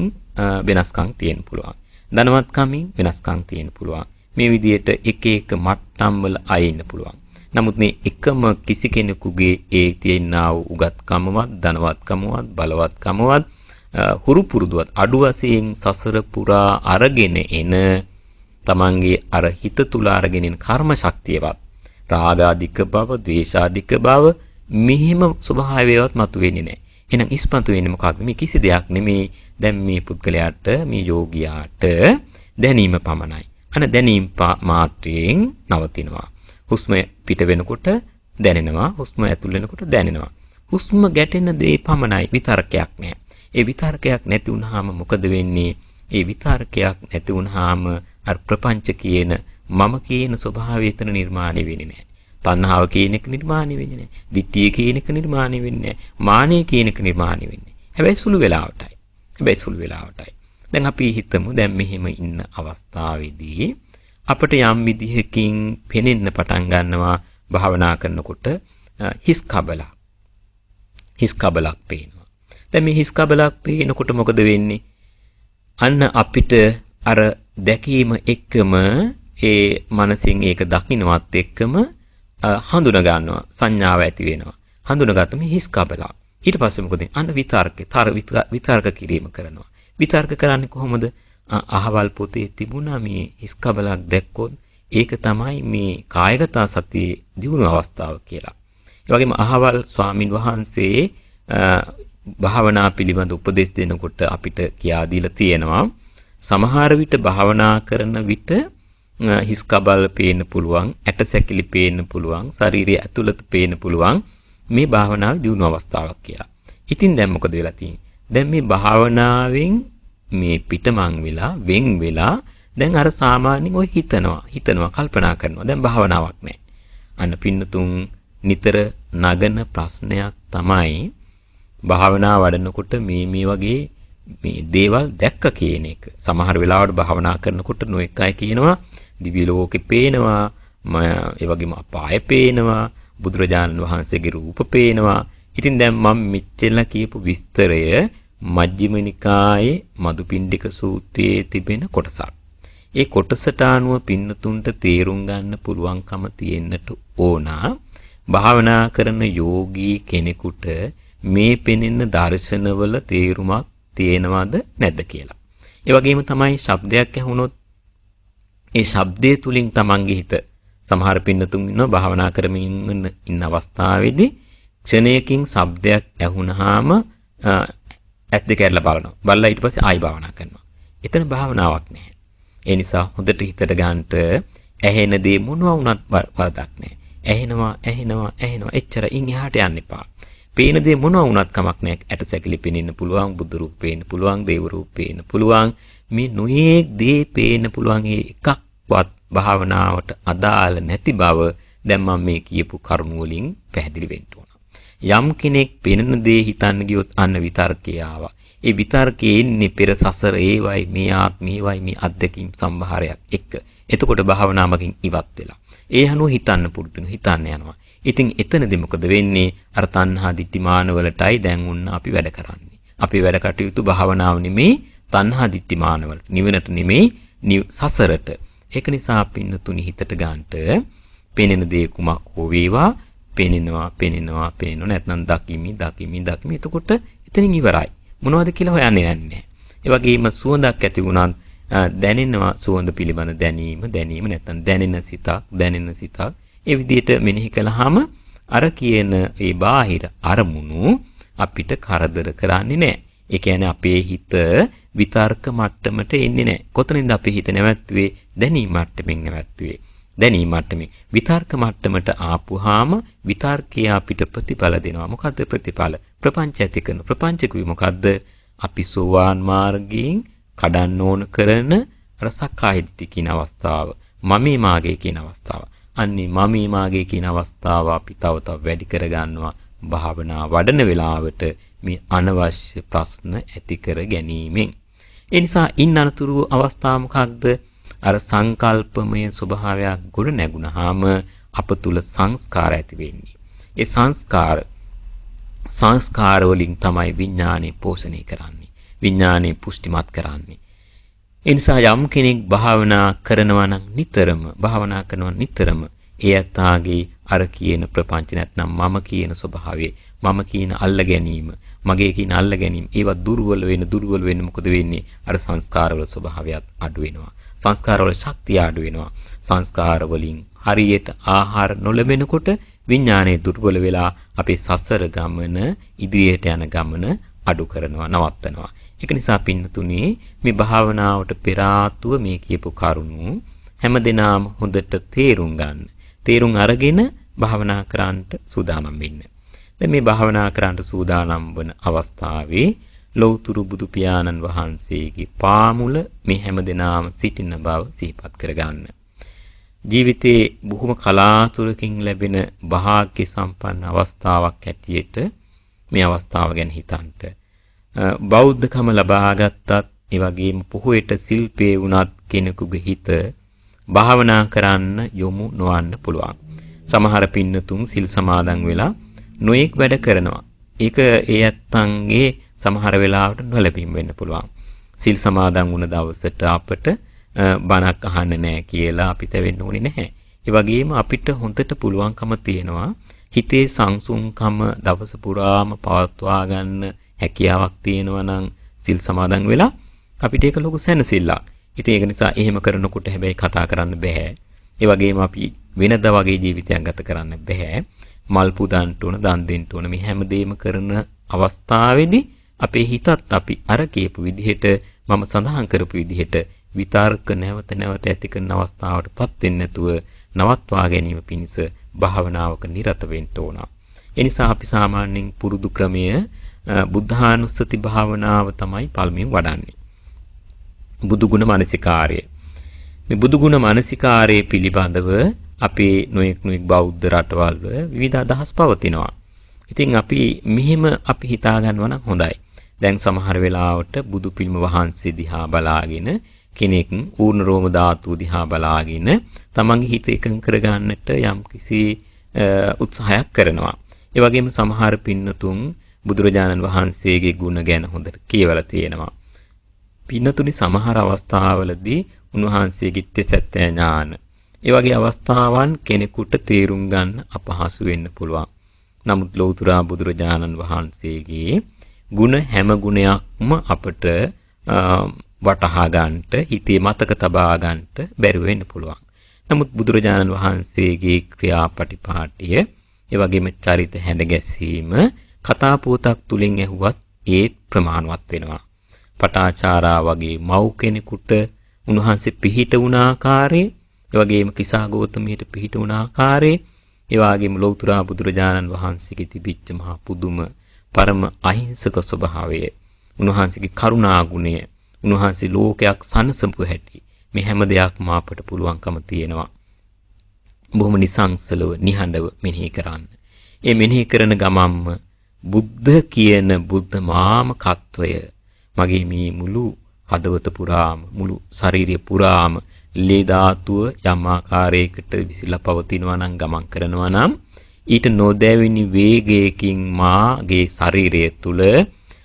වෙනස්කම් තියෙන්න පුළුවන්. ධනවත් කමින් වෙනස්කම් තියෙන්න පුළුවන්. මේ විදිහට එක එක මට්ටම් වල අය ඉන්න පුළුවන්. නමුත් මේ එකම කිසි කෙනෙකුගේ ඒ තියෙනා වූ උගත්කමවත්, ධනවත්කමවත්, බලවත්කමවත්, හුරු පුරුදුවත් අඩු වශයෙන් සසර පුරා අරගෙන එන තමන්ගේ අර හිත තුල අරගෙන කර්ම ශක්තියවත් රාගාධික බව, ද්වේෂාධික බව මෙහිම ස්වභාවයවත් මතුවෙන්නේ නැහැ. එහෙනම් ඉස්පතු වෙන්නේ මොකක්ද? මේ කිසි දෙයක් නෙමේ. දැන් මේ පුද්ගලයාට මේ යෝගියාට දැනීම පමණයි. අන දැනීම මාත්‍රයෙන් නවතිනවා. හුස්ම පිට වෙනකොට දැනෙනවා. හුස්ම ඇතුල් වෙනකොට දැනෙනවා. හුස්ම ගැටෙන දේ පමණයි විතරකයක් නැහැ. ඒ විතරකයක් නැති වුනහම මොකද වෙන්නේ? ඒ විතරකයක් නැති වුනහම අර ප්‍රපංච කියන මම කියන ස්වභාවය එතන නිර්මාණය වෙන්නේ නැහැ. තණ්හාව කියන එක නිර්මාණය වෙන්නේ නැහැ. ditthිය කියන එක නිර්මාණය වෙන්නේ නැහැ. මානය කියන එක නිර්මාණය වෙන්නේ. හැබැයි සුළු වෙලාවටයි. හැබැයි සුළු වෙලාවටයි. දැන් අපි හිතමු දැන් මෙහෙම ඉන්න අවස්ථාවේදී අපට යම් විදිහකින් පෙනෙන්න පටන් ගන්නවා භාවනා කරනකොට හිස් කබලක්. හිස් කබලක් පේනවා. දැන් මේ හිස් කබලක් පේනකොට මොකද වෙන්නේ? අන්න අපිට අර දැකීම එක්කම ඒ මනසින් ඒක දකින්නවත් එක්කම හඳුන ගන්නවා සංඥාව ඇති වෙනවා. හඳුනගත්තම හිස් කබලා. ඊට පස්සේ මොකද? අන්න විතර්කේ තර විතර්ක කිරීම කරනවා. විතර්ක කරන්නේ කොහොමද? අහවල් පොතේ තිබුණා මේ හිස් කබලක් දැක්කොත් ඒක තමයි මේ කායගත සතියේ දියුණු අවස්ථාව කියලා. ඒ වගේම අහවල් ස්වාමින් වහන්සේ භාවනා පිළිබඳ උපදෙස් දෙනකොට අපිට කියා දීලා තියෙනවා. සමහර විට භාවනා කරන විට හිස් කබල් පේන්න පුළුවන්, ඇට සැකිලි පේන්න පුළුවන්, ශරීරය ඇතුළත පේන්න පුළුවන් මේ භාවනාවේ දියුණු අවස්ථාවක් කියලා. ඉතින් දැන් මොකද වෙලා තියෙන්නේ? දැන් මේ භාවනාවෙන් මේ පිටමං වෙලා වෙන් වෙලා දැන් අර සාමාන්‍යයෙන් ඔය හිතනවා හිතනවා කල්පනා කරනවා දැන් භාවනාවක් නැහැ අන්න පින්නතුන් නිතර නගන ප්‍රශ්නයක් තමයි භාවනා වඩනකොට මේ මේ වගේ මේ දේවල් දැක්ක කියන එක සමහර වෙලාවට භාවනා කරනකොට නොඑක අය කියනවා දිව්‍ය ලෝකේ පේනවා ඒ වගේම අපාය පේනවා බුදුරජාණන් වහන්සේගේ රූප පේනවා ඉතින් දැන් මම මෙච්චර කියපු විස්තරය මජ්ක්‍ධිම නිකායේ මදුපිණ්ඩික සූත්‍රයේ තිබෙන කොටසක් ඒ කොටසට අනුව පින්නතුන්ට තේරුම් ගන්න පුළුවන්කම තියෙන්නට ඕනා භාවනා කරන යෝගී කෙනෙකුට මේ පෙනෙන දර්ශනවල තේරුමක් තියෙනවද නැද්ද කියලා. ඒ වගේම තමයි ශබ්දයක් ඇහුනොත් ඒ ශබ්දය තුලින් තමන්ගේ හිත සමහර පින්නතුන් ඉන්නවා භාවනා කරමින් ඉන්න අවස්ථාවේදී ක්ෂණයකින් ශබ්දයක් ඇහුනහම ඇස් දෙක ඇරලා බලනවා. බලලා ඊට පස්සේ ආයි භාවනා කරනවා. එතන භාවනාවක් නැහැ. ඒ නිසා හොඳට හිතට ගන්නට ඇහෙන දේ මොනවා වුණත් වරදක් නැහැ. ඇහෙනවා ඇහෙනවා ඇහෙනවා එච්චරින් එහාට යන්න එපා. පේන දේ මොනවා වුණත් කමක් නැහැ. ඇට සැකිලි පෙනෙන්න පුළුවන්, බුදු රූප පේන්න පුළුවන්, දේව රූප පේන්න පුළුවන්. මේ නොයේක් දේ පේන්න පුළුවන් ඒ එකක් වත් භාවනාවට අදාළ නැති බව දැන් මම මේ කියපු කරුණු වලින් පැහැදිලි වෙන්න ඕන. යම් කෙනෙක් පෙනෙන දේ හිතන්න ගියොත් අන්න විතර්කය ආවා. ඒ විතර්කේ ඉන්නේ පෙර සසර ඒවයි මේ ආත්මේවයි මේ අද්දකීම් සම්භාරයක් එක්ක. එතකොට භාවනාවකින් ඉවත් වෙලා. ඒ අනුව හිතන්න පුරුදු හිතන්න යනවා. ඉතින් එතනදී මොකද වෙන්නේ? අර තණ්හා දිත්‍තිමාන වලටයි දැන් උන්න අපි වැඩ කරන්නේ. අපි වැඩ කටයුතු භාවනාව නෙමේ තණ්හා දිත්‍තිමාන වලට. නිවනට නෙමේ සසරට. ඒක නිසා පින්නතුනි හිතට ගන්නට පෙනෙන දේ කුමක් හෝ වේවා පෙනෙනවා පෙනෙනවා පෙනෙනවා නැත්නම් දකිමි දකිමි දකිමි එතකොට එතනින් ඉවරයි මොනවද කියලා හොයන්නේ නැහැ ඒ වගේම සුවඳක් ඇති වුණත් දැනෙනවා සුවඳ පිළිබඳ දැනීම දැනීම නැත්නම් දැනෙන සිතක් දැනෙන සිතක් ඒ විදිහට මෙනෙහි කළාම අර කියන ඒ බාහිර අරමුණු අපිට කරදර කරන්නේ නැහැ ඒ කියන්නේ අපේ හිත විතර්ක මට්ටමට එන්නේ නැහැ. කොතනින්ද අපේ හිත නැවැත්තුවේ? දැනීම මට්ටමින් නැවැත්තුවේ. දැනීම මට්ටමින් විතර්ක මට්ටමට ආපුවාම විතර්කය අපිට ප්‍රතිඵල දෙනවා. මොකද්ද ප්‍රතිඵල? ප්‍රපංච ඇති කරන ප්‍රපංච කිව්වේ මොකද්ද? අපි සෝවාන් මාර්ගයෙන් කඩන්න ඕන කරන රසක්කායදිති කියන අවස්ථාව, මමේ මාගේ කියන අවස්ථාව. අන්නේ මමේ මාගේ කියන අවස්ථාව අපි තව තවත් වැඩි කරගන්නවා. භාවනා වඩන වෙලාවට මේ අනවශ්‍ය ප්‍රශ්න ඇති කර ගැනීමෙන් ඒ නිසා ඉන් අනතුරු අවස්ථා මොකක්ද අර සංකල්පමය ස්වභාවයක් ගොඩ නැගුණාම අප තුල සංස්කාර ඇති වෙන්නේ ඒ සංස්කාර සංස්කාර වලින් තමයි විඥානේ පෝෂණය කරන්නේ විඥානේ පුෂ්ටිමත් කරන්නේ ඒ නිසා යම් කෙනෙක් භාවනා කරනවා නම් නිතරම භාවනා කරනවා නිතරම එයත්ාගේ අර කියන ප්‍රපංච නැත්නම් මම කියන ස්වභාවය මම කියන අල්ල ගැනීම මගේ කියන අල්ල ගැනීම ඒවා දුර්වල වෙන දුර්වල වෙන මොකද වෙන්නේ අර සංස්කාරවල ස්වභාවයත් අඩු වෙනවා සංස්කාරවල ශක්තිය අඩු වෙනවා සංස්කාර වලින් හරියට ආහාර නොලැබෙනකොට විඥානයේ දුර්වල වෙලා අපේ සසර ගමන ඉදිරියට යන ගමන අඩු කරනවා නවත්තනවා ඒක නිසා පින්නතුනේ මේ භාවනාවට පෙර මේ කියපු කරුණු හැමදෙනාම හොඳට තේරුම් ගන්න තේරුම් අරගෙන භාවනා කරන්නට සූදානම් වෙන්න. දැන් මේ භාවනා කරන්නට සූදානම් වන අවස්ථාවේ ලෞතුරු බුදු පියාණන් වහන්සේගේ පාමුල මේ හැමදෙනාම සිටින බව සිහිපත් කරගන්න. ජීවිතේ බොහොම කලාතුරකින් ලැබෙන භාග්‍ය සම්පන්න අවස්ථාවක් ඇටියෙත මේ අවස්ථාව ගැන හිතන්ට. බෞද්ධකම ලබාගත්තත් ඒ වගේම පොහොයට සිල්පේ වුණත් කෙනෙකුගේ හිත භාවනා කරන්න යොමු නොවන්න පුළුවන්. සමහර පින්නතුන් සිල් සමාදන් වෙලා නොඑක් වැඩ කරනවා. ඒක ඒ ඇත්තන්ගේ සමහර වෙලාවට නොලැබීම වෙන්න පුළුවන්. සිල් සමාදන් වුණ දවසට අපට බණක් අහන්න නෑ කියලා අපිට වෙන්න ඕනේ නැහැ. ඒ වගේම අපිට හොඳට පුළුවන්කම තියෙනවා හිතේ සංසුන්කම දවස පුරාම පවත්වා ගන්න හැකියාවක් තියෙනවා නම් සිල් සමාදන් වෙලා අපිට ඒක ලොකු සැනසෙල්ලක්. ඉතින් ඒක නිසා එහෙම කරනකොට හැබැයි කතා කරන්න බෑ. ඒ වගේම අපි වෙනදා වගේ ජීවිතයක් ගත කරන්න බෑ. මල් පුදන්ට උන, දන් දෙන්න උන මේ හැමදේම කරන අවස්ථාවේදී අපේ හිතත් අපි අර කියපු විදිහට මම සඳහන් කරපු විදිහට විතර්ක නැවත නැවත ඇති කරන අවස්ථාවටපත් වෙන්නේ නැතුව නවත්වා ගැනීම පිණිස භාවනාවක නිරත වෙන්න ඕන. ඒ නිසා අපි සාමාන්‍යයෙන් පුරුදු ක්‍රමය බුද්ධානුස්සති භාවනාව තමයි පළමුවෙන් වඩන්නේ. බුදුගුණ මානසිකාර්ය. මේ බුදුගුණ මානසිකාර්යය පිළිබඳව අපේ නොයෙක් නොයෙක් බෞද්ධ රටවල් විවිධ අදහස් පවතිනවා. ඉතින් අපි මෙහෙම අපි හිතා ගන්නවා නම් හොඳයි. දැන් සමහර වෙලාවට බුදු පිළිම වහන්සේ දිහා බලාගෙන කෙනෙක් ඌර්ණ රෝම ධාතුව දිහා බලාගෙන තමන්ගේ හිත එකඟ කරගන්නට යම්කිසි උත්සාහයක් කරනවා. ඒ වගේම සමහර පින්නතුන් බුදුරජාණන් වහන්සේගේ ගුණ ගැන හොඳට කියවලා තියෙනවා. පින්නතුනි සමහර අවස්ථාවලදී උන්වහන්සේගේ තෙසැත්ත ඥාන. ඒ වගේ අවස්ථාවන් කෙනෙකුට තේරුම් ගන්න අපහසු වෙන්න පුළුවන්. නමුත් ලෞතර බුදුරජාණන් වහන්සේගේ ಗುಣ හැම ගුණයක්ම අපට වටහා ගන්නට හිතේ මතක තබා ගන්නට බැරි වෙන්න පුළුවන්. නමුත් බුදුරජාණන් වහන්සේගේ ක්‍රියාපටිපාටිය ඒ වගේම චරිත හැඳ ගැසීම කතා පුවතක් තුලින් ඇහුවත් ඒත් ප්‍රමාණවත් වෙනවා. පටාචාරා වගේ මව් කෙනෙකුට උන්වහන්සේ පිහිට වුණ ආකාරය, ඒ වගේම කිසා ගෞතමයට පිහිට වුණ ආකාරය, ඒ වගේම ලෞතුරා බුදුරජාණන් වහන්සේගේ තිබිච්ච මහා පුදුම පරම අහිංසක ස්වභාවය, උන්වහන්සේගේ කරුණා ගුණය, උන්වහන්සේ ලෝකයක් සනසපු හැටි මේ හැම දෙයක්ම අපට පුළුවන්කම තියෙනවා. බොහොම නිසංසලව, නිහඬව මෙනෙහි කරන්න. ඒ මෙනෙහි කරන ගමම්ම බුද්ධ කියන බුද්ධ මාමකත්වය මගේ මේ මුළු හදවත පුරාම මුළු ශාරීරිය පුරාම ලේ ධාතුව යම් ආකාරයකට විසිලා පවතිනවා නම් ගමන් කරනවා නම් ඊට නොදැවෙනි වේගයකින් මාගේ ශරීරය තුල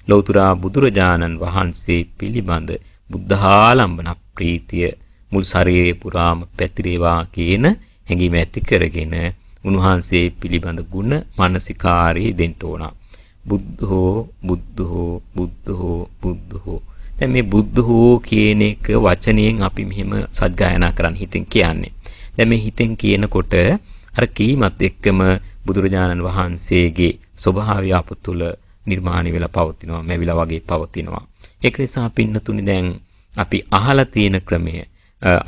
ලෞතුරා බුදුරජාණන් වහන්සේ පිළිබඳ බුද්ධාලම්බන ප්‍රීතිය මුල් ශරීරය පුරාම පැතිරේවා කියන හැඟීම ඇති කරගෙන උන්වහන්සේ පිළිබඳ ගුණ මානසිකාරී දෙන්න ඕනා බුද්ධෝ බුද්ධෝ බුද්ධෝ බුද්ධෝ දැන් මේ බුද්ධෝ කියන එක වචනයෙන් අපි මෙහෙම සත්ගායනා කරන්න හිතෙන් කියන්නේ දැන් මේ හිතෙන් කියනකොට අර කීමත් එක්කම බුදුරජාණන් වහන්සේගේ ස්වභාවය අප තුළ නිර්මාණය වෙලා පවතිනවා මැවිලා වගේ පවතිනවා ඒක නිසා පින්නතුනි දැන් අපි අහලා තියෙන ක්‍රමය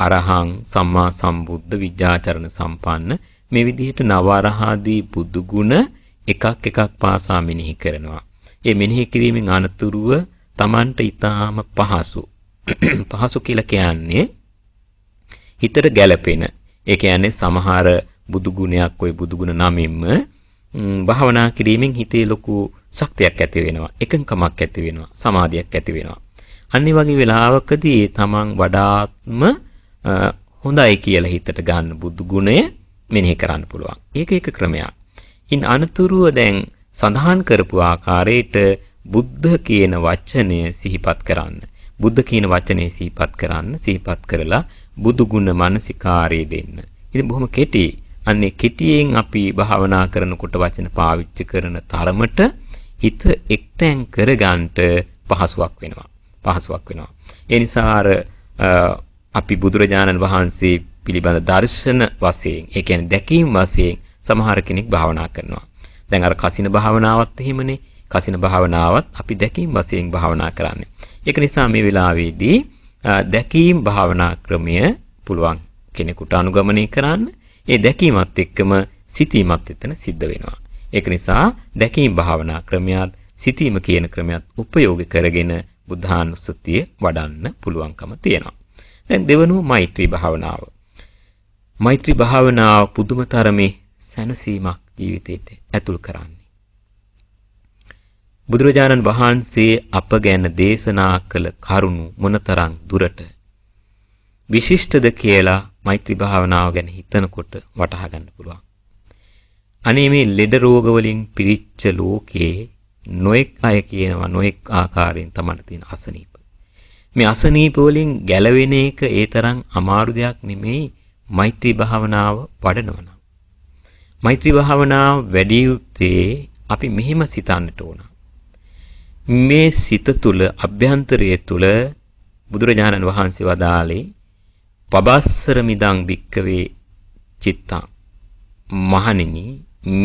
අරහං සම්මා සම්බුද්ධ විද්‍යාචරණ සම්පන්න මේ විදිහට නව අරහාදී බුදු ගුණ එකක් එකක් පාසා මෙනෙහි කරනවා. ඒ මෙනෙහි කිරීමෙන් අනතුරුව Tamanට ඊටාම පහසු. පහසු කියලා කියන්නේ හිතට ගැළපෙන. ඒ කියන්නේ සමහර බුදු ගුණයක් ওই බුදු ගුණ නමින්ම භාවනා කිරීමෙන් හිතේ ලොකු ශක්තියක් ඇති වෙනවා. එකඟකමක් ඇති වෙනවා. සමාධියක් ඇති වෙනවා. අන්න වගේ වෙලාවකදී තමන් වඩාත්ම හොඳයි කියලා හිතට ගන්න බුදු ගුණය මෙනෙහි කරන්න පුළුවන්. ඒක එක ක්‍රමයක්. ඉන් අනතුරුව දැන් සඳහන් කරපු ආකාරයට බුද්ධ කියන වචනය සිහිපත් කරන්න. බුද්ධ කියන වචනේ සිහිපත් කරන්න සිහිපත් කරලා බුදු ගුණ මානසිකාරය දෙන්න. ඉතින් බොහොම කෙටි. අන්නේ කෙටියෙන් අපි භාවනා කරනකොට වචන පාවිච්චි කරන තරමට හිත එක්තැන් කරගන්නට පහසුවක් වෙනවා. පහසුවක් වෙනවා. ඒ නිසා අපි බුදුරජාණන් වහන්සේ පිළිබඳ දර්ශන වශයෙන්, ඒ කියන්නේ දැකීම් වශයෙන් සමහර කෙනෙක් භාවනා කරනවා. දැන් අර කසින භාවනාවත් එහෙමනේ. කසින භාවනාවත් අපි දැකීම් වශයෙන් භාවනා කරන්නේ. ඒක නිසා මේ වෙලාවේදී දැකීම් භාවනා ක්‍රමය පුළුවන් කෙනෙකුට අනුගමනය කරන්න. ඒ දැකීමත් එක්කම සිතීමත් එතන සිද්ධ වෙනවා. ඒක නිසා දැකීම් භාවනා ක්‍රමයක් සිතීම කියන ක්‍රමයක් උපයෝගී කරගෙන බුද්ධානුස්සතිය වඩන්න පුළුවන්කම තියෙනවා. දැන් දෙවනුව මෛත්‍රී භාවනාව. මෛත්‍රී භාවනාව පුදුම තරමේ සැනසීමක් ජීවිතයට ඇතුල් කරන්නේ. බුදුරජාණන් වහන්සේ අප ගැන දේශනා කළ කරුණු මොනතරම් දුරට විශිෂ්ටද කියලා මෛත්‍රී භාවනාව ගැන හිතනකොට වටහා ගන්න පුළුවන්. අනේ මේ ලෙඩ රෝග වලින් පිරිච්ච ලෝකයේ නොඑක් අය කියනවා නොඑක් ආකාරයෙන් තමයි තියෙන අසනීප. මේ අසනීප වලින් ගැලවෙන එක ඒ තරම් අමාරු දෙයක් නෙමෙයි මෛත්‍රී භාවනාව වඩනවා. මෛත්‍රී භාවනාව වැඩි යුත්තේ අපි මෙහෙම සිතන්නට ඕන. මේ සිත තුල අභ්‍යන්තරයේ තුල බුදුරජාණන් වහන්සේ වදාළේ පබස්සර මිදං භික්කවේ චිත්තං මහණෙනි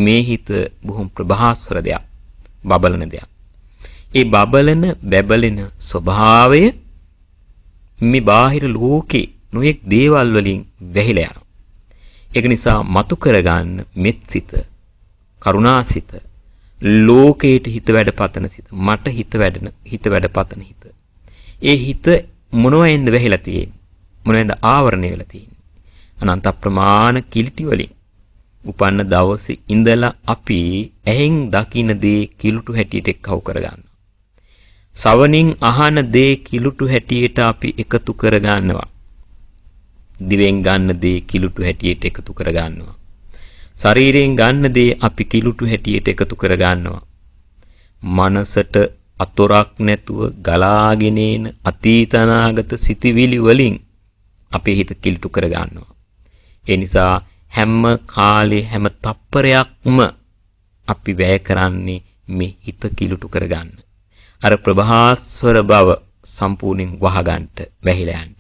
මේ හිත බොහොම ප්‍රභාස්වර දෙයක් බබලන දෙයක්. ඒ බබලන බැබලෙන ස්වභාවය මේ බාහිර ලෝකේ නොයෙක් දේවල් වලින් වැහිලා යනවා. ඒක නිසා මතු කරගන්න මෙත් සිත, කරුණා සිත, ලෝකයට හිත වැඩපතන සිත, මට හිත වැඩන හිත වැඩපතන හිත. ඒ හිත මොනවෙන්ද වැහිලා තියෙන්නේ? මොනවෙන්ද ආවරණය වෙලා තියෙන්නේ? අනන්ත ප්‍රමාණ කිලිටි වලින් උපන්න දවසේ ඉඳලා අපි ඇහෙන් දකින දේ කිලුටු හැටියට එක්කව කරගන්නවා. සවනින් අහන දේ කිලුටු හැටියට අපි එකතු කරගන්නවා. දිවෙන් ගන්න දේ කිලුටු හැටියට එකතු කර ගන්නවා. ශරීරයෙන් ගන්න දේ අපි කිලුටු හැටියට එකතු කර ගන්නවා. මනසට අතොරක් නැතුව ගලාගෙන එන අතීත අනාගත සිතිවිලි වලින් අපේ හිත කිලුටු කර ගන්නවා. ඒ නිසා හැම කාලේ හැම තප්පරයක්ම අපි වැය කරන්නේ මේ හිත කිලුටු කරගන්න. අර ප්‍රභාස්වර බව සම්පූර්ණයෙන් වහගන්න, වැහිලා යන්න.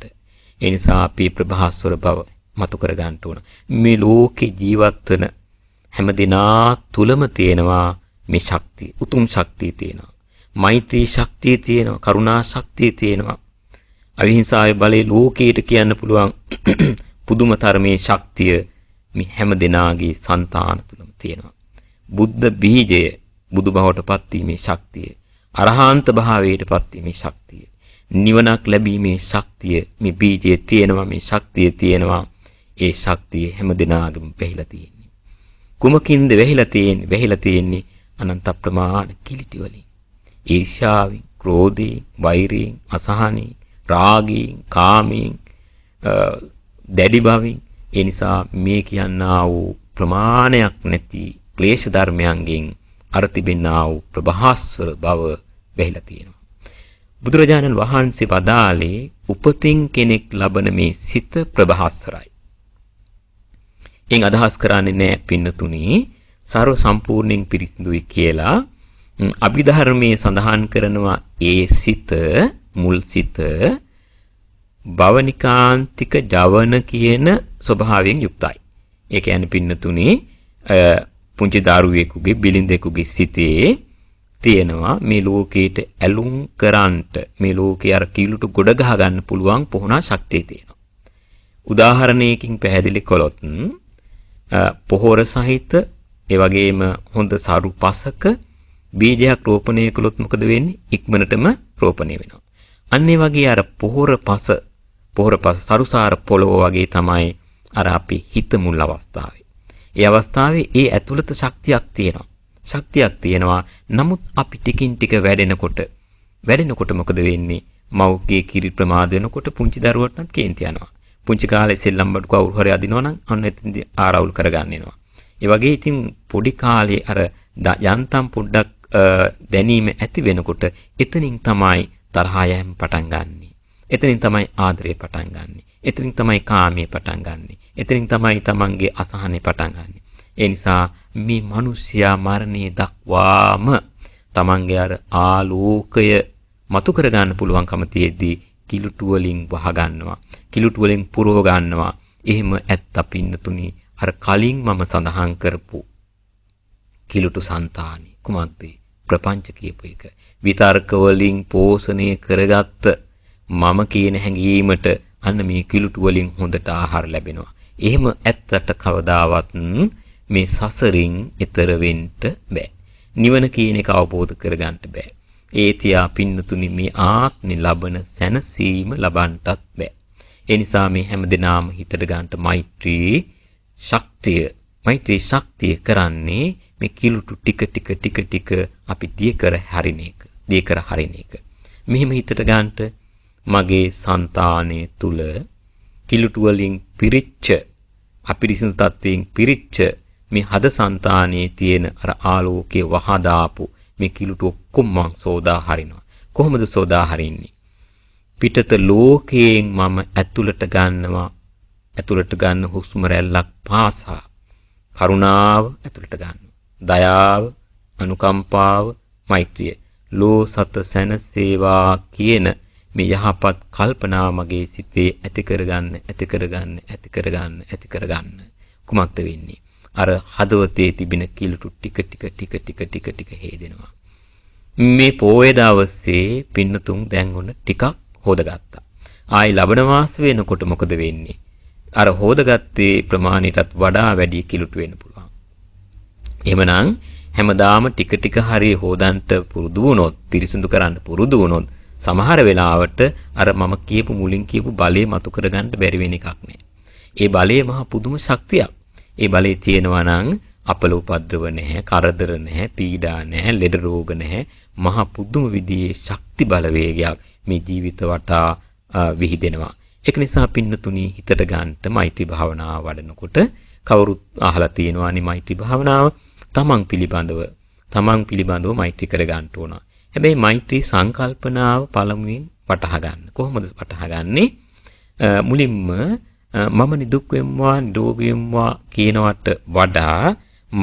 ඒ නිසා අපි ප්‍රභාස්වර බව මතු කර ගන්න ඕන. මේ ලෝකේ ජීවත් වෙන හැම දිනා තුලම තියෙනවා මේ ශක්තිය. උතුම් ශක්තිය තියෙනවා. මෛත්‍රී ශක්තිය තියෙනවා. කරුණා ශක්තිය තියෙනවා. අවිහිංසාවේ බලේ ලෝකයට කියන්න පුළුවන් පුදුම ධර්මයේ ශක්තිය මේ හැම දිනාගේ సంతාන තුලම තියෙනවා. බුද්ධ බීජය බුදු බවට පත්වීමේ ශක්තිය. අරහාන්ත භාවයට පත්වීමේ ශක්තිය. නිවනක් ලැබීමේ ශක්තිය මේ බීජයේ තියෙනවා මේ ශක්තිය තියෙනවා ඒ ශක්තිය හැම දිනාගම වැහිලා තියෙන්නේ කුමකින්ද වැහිලා තියෙන්නේ වැහිලා තියෙන්නේ අනන්ත ප්‍රමාණ කිලිටි වලින් ඊර්ෂ්‍යාවෙන් ක්‍රෝධයෙන් වෛරයෙන් අසහනෙන් රාගයෙන් කාමයෙන් දැඩි බවින් ඒ නිසා මේ කියනා වූ ප්‍රමාණයක් නැති ක්ලේශ ධර්මයන්ගෙන් අර තිබෙනා වූ ප්‍රභාස්වර බව වැහිලා තියෙනවා බුදුරජාණන් වහන්සේ වදාළේ උපතින් කෙනෙක් ලබන මේ සිත ප්‍රභාස්වරයි. එන් අදහස් කරන්නේ නෑ පින්නතුනේ ਸਰව සම්පූර්ණයෙන් පිරිසිදුයි කියලා අභිධර්මයේ සඳහන් කරනවා ඒ සිත මුල් සිත භවනිකාන්තික ජවන කියන ස්වභාවයෙන් යුක්තයි. ඒ කියන්නේ පින්නතුනේ පුංචි දරුවෙකුගේ බිලින්දෙකුගේ සිතේ තියෙනවා මේ ලෝකේට ඇලුම් කරන්නට මේ ලෝකේ අර කීලුට ගොඩ ගහ ගන්න පුළුවන් පොහොනා ශක්තිය තියෙනවා. උදාහරණයකින් පැහැදිලි කළොත් පොහොර සහිත ඒ වගේම හොඳ සරු පසක බීජයක් රෝපණය කළොත් මොකද වෙන්නේ? ඉක්මනටම රෝපණය වෙනවා. අන්න ඒ වගේ අර පොහොර පස පොහොර පස සරුසාර පොළොව වගේ තමයි අර අපි හිත මුල් අවස්ථාවේ. ඒ අවස්ථාවේ ඒ ඇතුළත ශක්තියක් තියෙනවා. ශක්තියක් තියෙනවා. නමුත් අපි ටිකින් ටික වැඩෙනකොට වැඩෙනකොට මොකද වෙන්නේ? මව්ගේ කිරි ප්‍රමාද වෙනකොට පුංචි දරුවට නම් කේන්ති යනවා. පුංචි කාලේ සෙල්ලම් බඩු කවුරු හරි අදිනවා නම් අන්න එතනදී ආරවුල් කරගන්න එනවා. ඒ වගේ ඉතින් පොඩි කාලේ අර යන්තම් පොඩ්ඩක් දැනීම ඇති වෙනකොට එතනින් තමයි තරහා යෑම පටන් ගන්නෙ. එතනින් තමයි ආදරය පටන් ගන්නෙ. එතනින් තමයි කාමයේ පටන් ගන්නෙ. එතනින් තමයි තමන්ගේ අසහනේ පටන් ගන්නෙ. ඒ නිසා මේ මිනිස්යා මරණය දක්වාම තමන්ගේ අර ආලෝකය මතු කර ගන්න පුළුවන්කම තියෙද්දී කිලුටු වලින් වහ ගන්නවා. කිලුටු වලින් පුරව ගන්නවා. එහෙම ඇත්ත පින්නතුනි අර කලින් මම සඳහන් කරපු කිලුටු సంతානි කුමක්ද ප්‍රපංච කියපු එක විතර්ක වලින් පෝෂණය කරගත්ත මම කියන හැඟීමට අන්න මේ කිලුටු වලින් හොඳට ආහාර ලැබෙනවා. එහෙම ඇත්තට කවදාවත් මේ සසරින් එතර වෙන්න බෑ. නිවන කියන එක අවබෝධ කරගන්න බෑ. ඒ තියා පින්නතුනි මේ ආත්මෙ ලබන සැනසීම ලබන්නත් බෑ. ඒ නිසා මේ හැමදෙනාම හිතට ගන්නට මෛත්‍රී ශක්තිය මෛත්‍රී ශක්තිය කරන්නේ මේ කිලුටු ටික ටික ටික ටික අපි දිය කර හරින එක. දිය කර හරින එක. මෙහෙම හිතට ගන්නට මගේ సంతානය තුල කිලුටු වලින් පිරිච්ච අපිරිසිදු තත්වයෙන් පිරිච්ච මේ හද సంతානයේ තියෙන අර ආලෝකයේ වහා දාපු මේ කිලුට ඔක්කොම මං සෝදා හරිනවා. කොහොමද සෝදා හරින්නේ? පිටත ලෝකයෙන් මම ඇතුළට ගන්නවා. ඇතුළට ගන්න හුස්ම රැල්ලක් පාසා කරුණාව ඇතුළට ගන්නවා. දයාව, අනුකම්පාව, මෛත්‍රිය. ලෝ සත සැනසේවා කියන මේ යහපත් කල්පනා මගේ සිතේ ඇති කරගන්න ඇති කරගන්න ඇති කරගන්න ඇති කරගන්න කුමක්ද වෙන්නේ අර හදවතේ තිබෙන කිලුටු ටික ටික ටික ටික ටික ටික හේදෙනවා. මේ පෝය දවසේ පින්නතුන් දැන් ඔන්න ටිකක් හොදගත්තා. ආයි ලබන මාස වෙනකොට මොකද වෙන්නේ? අර හොදගත්තේ ප්‍රමාණයටත් වඩා වැඩි කිලුටු වෙන්න පුළුවන්. එහෙමනම් හැමදාම ටික ටික හරිය හොදන්ට පුරුදු වුණොත්, පිරිසිදු කරන්න පුරුදු වුණොත් සමහර වෙලාවට අර මම කියපු මුලින් කියපු බලය මතු කරගන්න බැරි වෙන එකක් නෑ. ඒ බලය මහ පුදුම ශක්තියක්. ඒ බලේ තියෙනවා නම් අපල උපද්දව නැහැ, කරදර නැහැ, පීඩා නැහැ, ලෙඩ රෝග නැහැ. මහා පුදුම විදිහේ ශක්ති බලවේගයක් මේ ජීවිත වටා විහිදෙනවා. ඒක නිසා පින්නතුණි හිතට ගන්නට මෛත්‍රී භාවනාව වඩනකොට කවුරුත් අහලා තියෙනවා නේ මෛත්‍රී භාවනාව තමන් පිළිබඳව තමන් පිළිබඳව මෛත්‍රී කර ගන්න ඕන. හැබැයි මෛත්‍රී සංකල්පනාව පළමුවෙන් වටහා ගන්න. කොහොමද වටහා ගන්නේ? මුලින්ම මම නිදුක් වෙම්වා නිරෝගී වෙම්වා කියනවට වඩා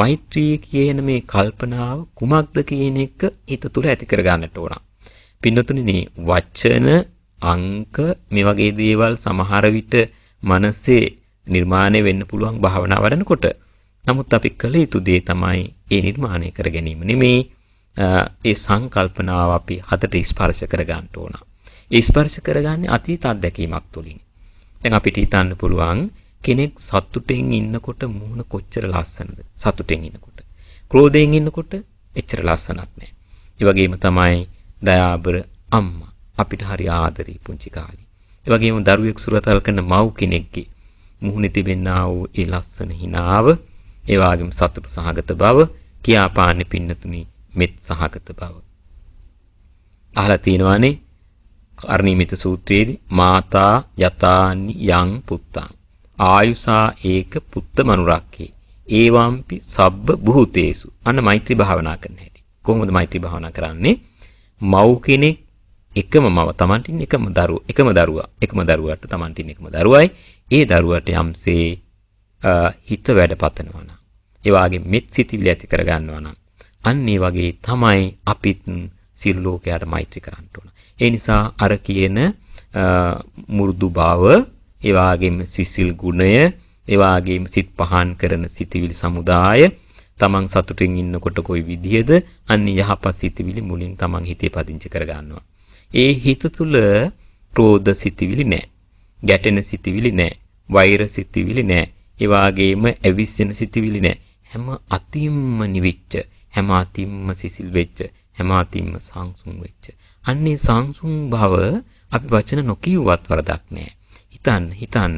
මෛත්‍රී කියන මේ කල්පනාව කුමක්ද කියන එක හිත තුළ ඇති කර ගන්නට ඕන. පින්නතුනි වචන අංක මේ වගේ දේවල් සමහර විට මනසේ නිර්මාණය වෙන්න පුළුවන් භාවනා වඩනකොට. නමුත් අපි කළ යුතු දේ තමයි ඒ නිර්මාණය කර ගැනීම නෙමේ. ඒ සංකල්පනාව අපි හතට ස්පර්ශ කර ගන්න ඕන. ඒ ස්පර්ශ කරගන්නේ අතීත අත්දැකීමක් තුළින්. දැන් අපිට හිතන්න පුළුවන් කෙනෙක් සතුටෙන් ඉන්නකොට මුහුණ කොච්චර ලස්සනද සතුටෙන් ඉන්නකොට. ක්‍රෝධයෙන් ඉන්නකොට එච්චර ලස්සනක් නෑ. ඒ වගේම තමයි දයාබර අම්මා අපිට හරි ආදරේ පුංචි කාලේ. ඒ වගේම දරුවෙක් සුරතල් කරන මව් කෙනෙක්ගේ මුහුණේ තිබෙනා වූ ඒ ලස්සන hinaව, ඒ වගේම සතුට සහගත බව, කියාපාන්නේ පින්නතුනි මෙත් සහගත බව. අහලා තියෙනවානේ කර්ණීමිත සූත්‍රයේදී මාතා යතානි යං පුත්තං ආයුසා ඒක පුත්ත මනුරක්කේ ඒවම්පි සබ්බ බුහුතේසු අන්න මෛත්‍රී භාවනා කරන හැටි කොහොමද මෛත්‍රී භාවනා කරන්නේ මව් කෙනෙක් එකම මව Tamanටින් එකම දරුවා එකම දරුවා එකම දරුවාට Tamanටින් එකම දරුවයි ඒ දරුවාට යම්සේ හිත වැඩ පතනවා නම් ඒ වාගේ මෙත් සිතිවිලි ඇති කර ගන්නවා නම් අන්න ඒ වගේ තමයි අපිත් සියලු ලෝකයට මෛත්‍රී කරන්න ඕන. ඒ නිසා අර කියන මුරුදු බව, ඒ වගේම සිසිල් ගුණය, ඒ වගේම සිත් පහන් කරන සිතවිලි සමුදාය, තමන් සතුටින් ඉන්නකොට කොයි විදිහද අන්න යහපත් සිතවිලි මුලින් තමන් හිතේ පදිංචි කරගන්නවා. ඒ හිත තුල ක්‍රෝධ සිතවිලි නැහැ. ගැටෙන සිතවිලි නැහැ. වෛර සිතවිලි නැහැ. ඒ වගේම ඇවිස්සෙන සිතවිලි නැහැ. හැම අතිම්ම නිවිච්ච, හැම අතිම්ම සිසිල් වෙච්ච, හැමාතින්ම සංසුන් වෙච්ච. අන්නේ සංසුන් බව අපි වචන නොකියුවත් වරදක් නෑ. හිතන්න හිතන්න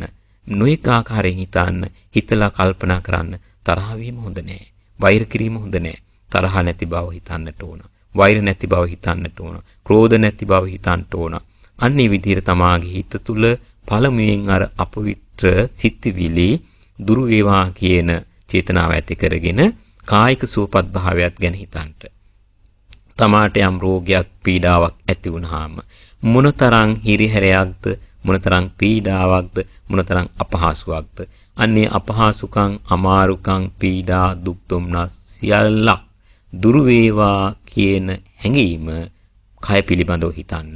නොඑක ආකාරයෙන් හිතන්න හිතලා කල්පනා කරන්න තරහ වීම හොඳ නෑ. වෛර කිරීම හොඳ නෑ. තරහ නැති බව හිතන්නට ඕන. වෛර නැති බව හිතන්නට ඕන. ක්‍රෝධ නැති බව හිතන්නට ඕන. අන්නේ විදිහට තමාගේ හිත තුල පළමුවෙන් අර අපවිත්‍ර සිත්විලි දුරු වේවා කියන චේතනාව ඇති කරගෙන කායික සුවපත් භාවයත් ගැන හිතන්නට තමාට යම් රෝගයක් පීඩාවක් ඇති වුනහම මොනතරම් හිරිහැරයක්ද මොනතරම් පීඩාවක්ද මොනතරම් අපහසුාවක්ද අන්නේ අපහසුකම් අමාරුකම් පීඩා දුක් දුම්නස් සියල්ල දුරු වේවා කියන හැඟීම කය පිළිබඳව හිතන්න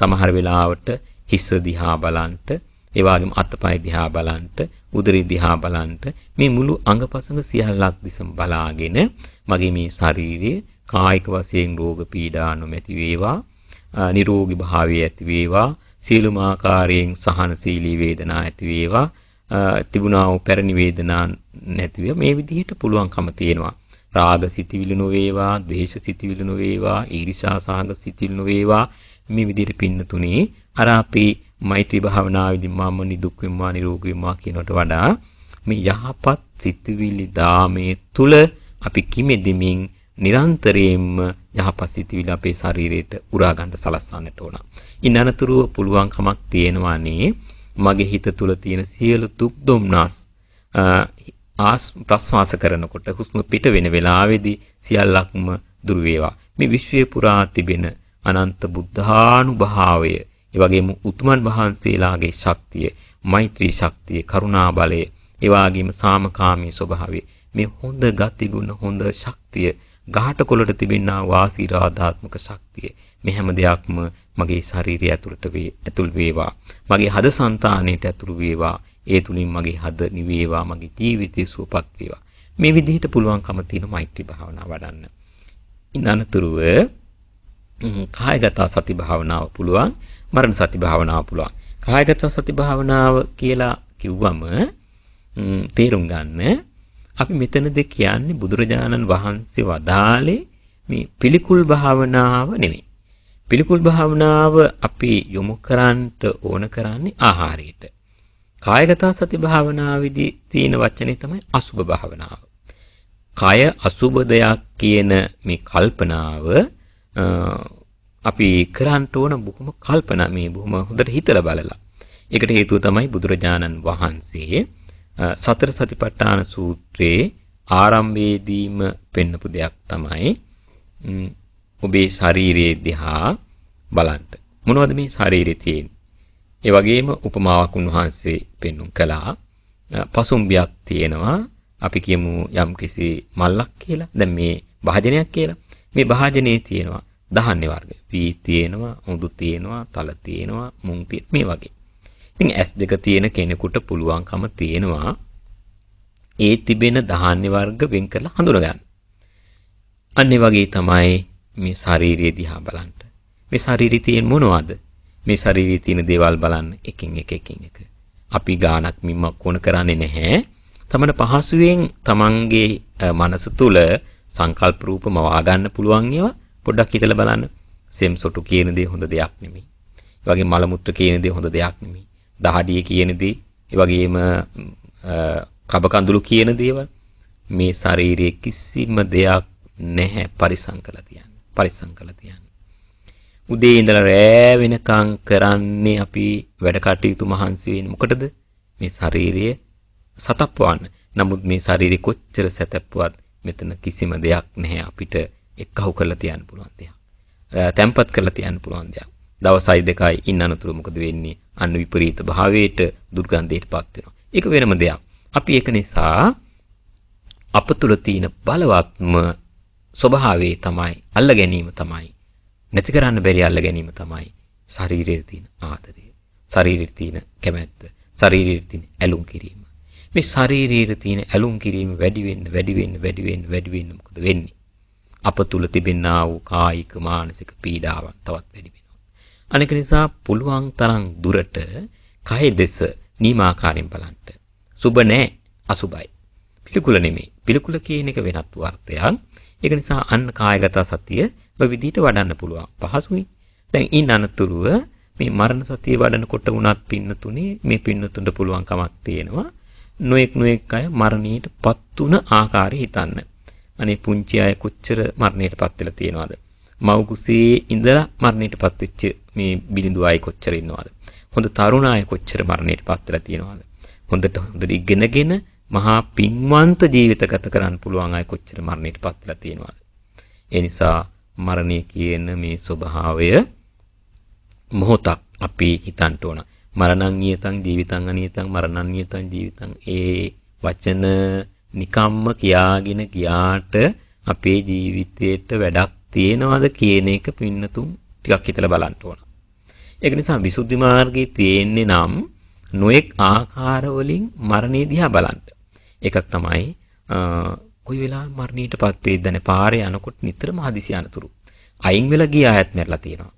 සමහර වෙලාවට හිස දිහා බලන්ට ඒ වගේම අතපය දිහා බලන්ට උදරය දිහා බලන්ට මේ මුළු අංගපසඟ සියල්ලක් දිසම බලාගෙන මගේ මේ ශාරීරියේ කායික වශයෙන් රෝග පීඩා නොමැති වේවා නිරෝගී භාවය ඇති වේවා සියලුම ආකාරයෙන් සහනශීලී වේදනා ඇති වේවා තිබුණා වූ පැරණි වේදනා නැතිව මේ විදිහට පුළුවන්කම තියෙනවා රාග සිතිවිලි නොවේවා ද්වේෂ සිතිවිලි නොවේවා ඊර්ෂා සහග සිතිවිලි නොවේවා මේ විදිහට පින්න තුනේ අර අපේ මෛත්‍රී භාවනාවේදී මම නිදුක් වෙම්මා නිරෝගී වෙම්මා කියනට වඩා මේ යහපත් සිතිවිලි දාමයේ තුල අපි කිමෙදෙමින් නිරන්තරයෙන්ම යහපත් සිතිවිලි අපේ ශරීරයට උරා ගන්න සලස්වන්නට ඕන. ඉන් අනතුරුව පුළුවන්කමක් තියෙනවානේ මගේ හිත තුල තියෙන සියලු දුක් දුම්නාස් ආස් ප්‍රස්වාස කරනකොට හුස්ම පිට වෙන වෙලාවේදී සියල්ලක්ම දුර වේවා. මේ විශ්වය පුරා තිබෙන අනන්ත බුද්ධානුභාවය, ඒ වගේම උතුමන් වහන්සේලාගේ ශක්තිය, මෛත්‍රී ශක්තිය, කරුණා බලය, ඒ වගේම සාමකාමී ස්වභාවය, මේ හොඳ ගතිගුණ, හොඳ ශක්තිය ගහට කොළට තිබෙනා වාසිරාධාත්මක ශක්තිය මේ හැම දෙයක්ම මගේ ශරීරය ඇතුළට වේ ඇතුල් වේවා මගේ හද సంతාණයට ඇතුළු වේවා ඒ තුලින් මගේ හද නිවේවා මගේ ජීවිතය සුවපත් වේවා මේ විදිහට පුළුවන්කම තියෙන මෛත්‍රී භාවනාව වඩන්න. ඉන්නතරව කායගත සති භාවනාව පුළුවන් මරණ සති භාවනාව පුළුවන්. කායගත සති භාවනාව කියලා කිව්වම තේරුම් ගන්න අපි මෙතනද කියන්නේ බුදුරජාණන් වහන්සේ වදාලේ මේ පිළිකුල් භාවනාව නෙමෙයි. පිළිකුල් භාවනාව අපි යොමු කරන්නට ඕන කරන්නේ ආහාරයට. කායගත සති භාවනාවේදී තියෙන වචනේ තමයි අසුභ භාවනාව. කය අසුභ දෙයක් කියන මේ කල්පනාව අපි කරන්න ඕන බොහොම කල්පනා මේ බොහොම හොඳට හිතලා බලලා. ඒකට හේතුව තමයි බුදුරජාණන් වහන්සේ සතර සතිපට්ඨාන සූත්‍රයේ ආරම්භයේදීම පෙන්වපු දෙයක් තමයි ඔබේ ශරීරයේ දිහා බලන්න. මොනවද මේ ශරීරයේ තියෙන්නේ? ඒ වගේම උපමාවක් උන්වහන්සේ පෙන්වුම් කළා. පසුම්බියක් තියෙනවා. අපි කියමු යම්කිසි මල්ලක් කියලා. දැන් මේ භාජනයක් කියලා. මේ භාජනයේ තියෙනවා දහන්නේ වර්ග. වී තියෙනවා, උඳු තියෙනවා, තල තියෙනවා, මුං තියෙනවා මේ වගේ. ඉතින් S2 තියෙන කෙනෙකුට පුළුවන්කම තියෙනවා ඒ තිබෙන ධාන්‍ය වර්ග වෙන් කරලා හඳුනගන්න. අන්න වගේ තමයි මේ ශාරීරිය දිහා බලන්න. මේ ශාරීරිය තියෙන මොනවද? මේ ශාරීරියේ තියෙන දේවල් බලන්න එකින් එක එකින් එක. අපි ගානක් මිම්මක් ඕන කරන්නේ නැහැ. තමන පහසුවෙන් තමන්ගේ මනස තුල සංකල්ප රූප මවා ගන්න පුළුවන් ඒවා පොඩ්ඩක් හිතලා බලන්න. සෙම්සොටු කියන දේ හොඳ දෙයක් නෙමෙයි. ඒ වගේ මල මුත්‍ර කියන දේ හොඳ දෙයක් නෙමෙයි. දහඩිය කියන දේ, ඒ වගේම කබ කඳුළු කියන දේවල් මේ ශාරීරියේ කිසිම දෙයක් නැහැ පරිසම් කරලා තියන්න. පරිසම් කරලා තියන්න. උදේ ඉඳලා රෑ වෙනකම් කරන්නේ අපි වැඩ කටයුතු මහන්සි වෙන්නේ මොකටද? මේ ශාරීරිය සතප්පවන්න. නමුත් මේ ශාරීරිය කොච්චර සතප්පුවත් මෙතන කිසිම දෙයක් නැහැ අපිට එක්කහුව කරලා තියන්න පුළුවන් දෙයක්. තැම්පත් කරලා තියන්න පුළුවන් දෙයක්. දවසයි දෙකයි ඉන්න අනතුරු මොකද වෙන්නේ? අන්න විපරීත භාවයට දුර්ගන්ධයටපත් වෙනවා. ඒක වෙනම දෙයක්. අපි ඒක නිසා අප තුල තියෙන බලවත්ම ස්වභාවයේ තමයි අල්ල ගැනීම තමයි නැති කරන්න බැරි අල්ල ගැනීම තමයි ශරීරයේ තියෙන ආදරය. ශරීරයේ තියෙන කැමැත්ත. ශරීරයේ තියෙන ඇලුම් කිරීම. මේ ශරීරයේ තියෙන ඇලුම් කිරීම වැඩි වෙන්න වැඩි වෙන්න වැඩි වෙන්න වැඩි වෙන්න මොකද වෙන්නේ? අප තුල තිබෙනා වූ කායික මානසික පීඩාවන් තවත් වැඩි අනික නිසා පුළුවන් තරම් දුරට කය දෙස නිමාකාරයෙන් බලන්න. සුබ නෑ අසුබයි. පිළිකුල නෙමෙයි. පිළිකුල කියන එක වෙනත් වර්ථයක්. ඒක නිසා අන්න කායගත සතිය ඔය විදිහට වඩන්න පුළුවන්. පහසුයි. දැන් ඉන් අනතුරුව මේ මරණ සතිය වඩනකොට වුණත් පින්නතුනේ මේ පින්නතුන්ට පුළුවන් කමක් තියෙනවා. නොඑක් නොඑක් අය මරණයට පත් වුණ ආකාරය හිතන්න. අනේ පුංචි අය කොච්චර මරණයට පත් වෙලා තියෙනවද? මව් කුසේ ඉඳලා මරණයටපත් වෙච්ච මේ බිලිඳු අය කොච්චර ඉන්නවද? හොඳ තරුණ අය කොච්චර මරණයටපත් වෙලා තියෙනවද? හොඳට හොඳට ඉගෙනගෙන මහා පින්වන්ත ජීවිත ගත කරන්න පුළුවන් අය කොච්චර මරණයටපත් වෙලා තියෙනවද? ඒ නිසා මරණය කියන මේ ස්වභාවය මොහොතක් අපි හිතන්න ඕන. මරණං නියතං ජීවිතං අනියතං මරණං නියතං ජීවිතං ඒ වචන නිකම්ම කියාගෙන ගියාට අපේ ජීවිතයට වැඩක් තියෙනවද කියන එක පින්නතුම් ටිකක් හිතලා බලන්න ඕන. ඒක නිසා විසුද්ධි මාර්ගයේ තියෙන්නේ නම් නොඑක් ආකාර වලින් මරණය දිහා බලන්න. එකක් තමයි කොයි වෙලාවෙ මරණයටපත් වෙයිද නැ පාරේ යනකොට නිතරම හදිසි අනතුරු. අයින් වෙලා ගිය අයත් මැරලා තියෙනවා.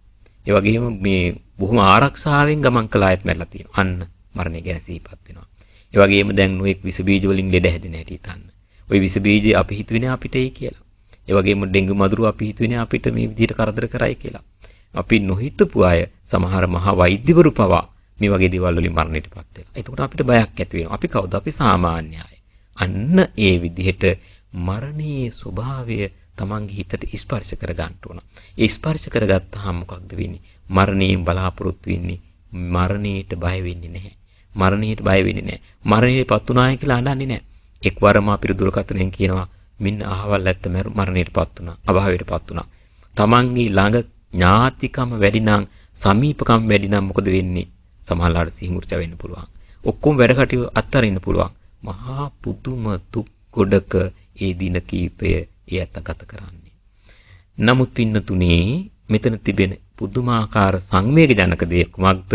ඒ වගේම මේ බොහොම ආරක්ෂාවෙන් ගමන් කළ අයත් මැරලා තියෙනවා. අන්න මරණය ගැන සිහිපත් වෙනවා. ඒ වගේම දැන් නොඑක් විස බීජ වලින් ලෙඩ හැදෙන හැටි හිතන්න. ওই විස බීජ අපි හිතුවේ අපිටයි කියලා. ඒ වගේම ඩෙන්ගු මදුරු අපි හිතුවේනේ අපිට මේ විදිහට කරදර කරයි කියලා. අපි නොහිතපු අය සමහර මහා වෛද්‍යවරු පවා මේ වගේ දේවල් වලින් මරණයටපත් වෙනවා. එතකොට අපිට බයක් ඇති වෙනවා. අපි කවුද? අපි සාමාන්‍ය අය. අන්න ඒ විදිහට මරණයේ ස්වභාවය තමන්ගේ හිතට ස්පර්ශ කරගන්න ඕන. ඒ ස්පර්ශ කරගත්තාම මොකක්ද වෙන්නේ? මරණයෙන් බලාපොරොත්තු වෙන්නේ මරණයට බය වෙන්නේ නැහැ. මරණයට බය වෙන්නේ නැහැ. මරණයටපත් උනායි කියලා අඬන්නේ නැහැ. එක්වරම අපිට දුරකථනයෙන් කියනවා මෙන්න අහවල් ඇත්ත මරණයටපත් වුණා අභාවයටපත් වුණා තමන්ගේ ළඟ ඥාතිකම වැඩි නම් සමීපකම් වැඩි නම් මොකද වෙන්නේ සමහරලාට සිහිමුර්චා වෙන්න පුළුවන් ඔක්කොම වැඩ කටයුතු අත්හරින්න පුළුවන් මහා පුදුම දුක් ගොඩක ඒ දින කීපය ඒ ඇත්ත ගත කරන්නේ නමුත් පින්න තුනේ මෙතන තිබෙන පුදුමාකාර සංවේගජනක දේ කුමක්ද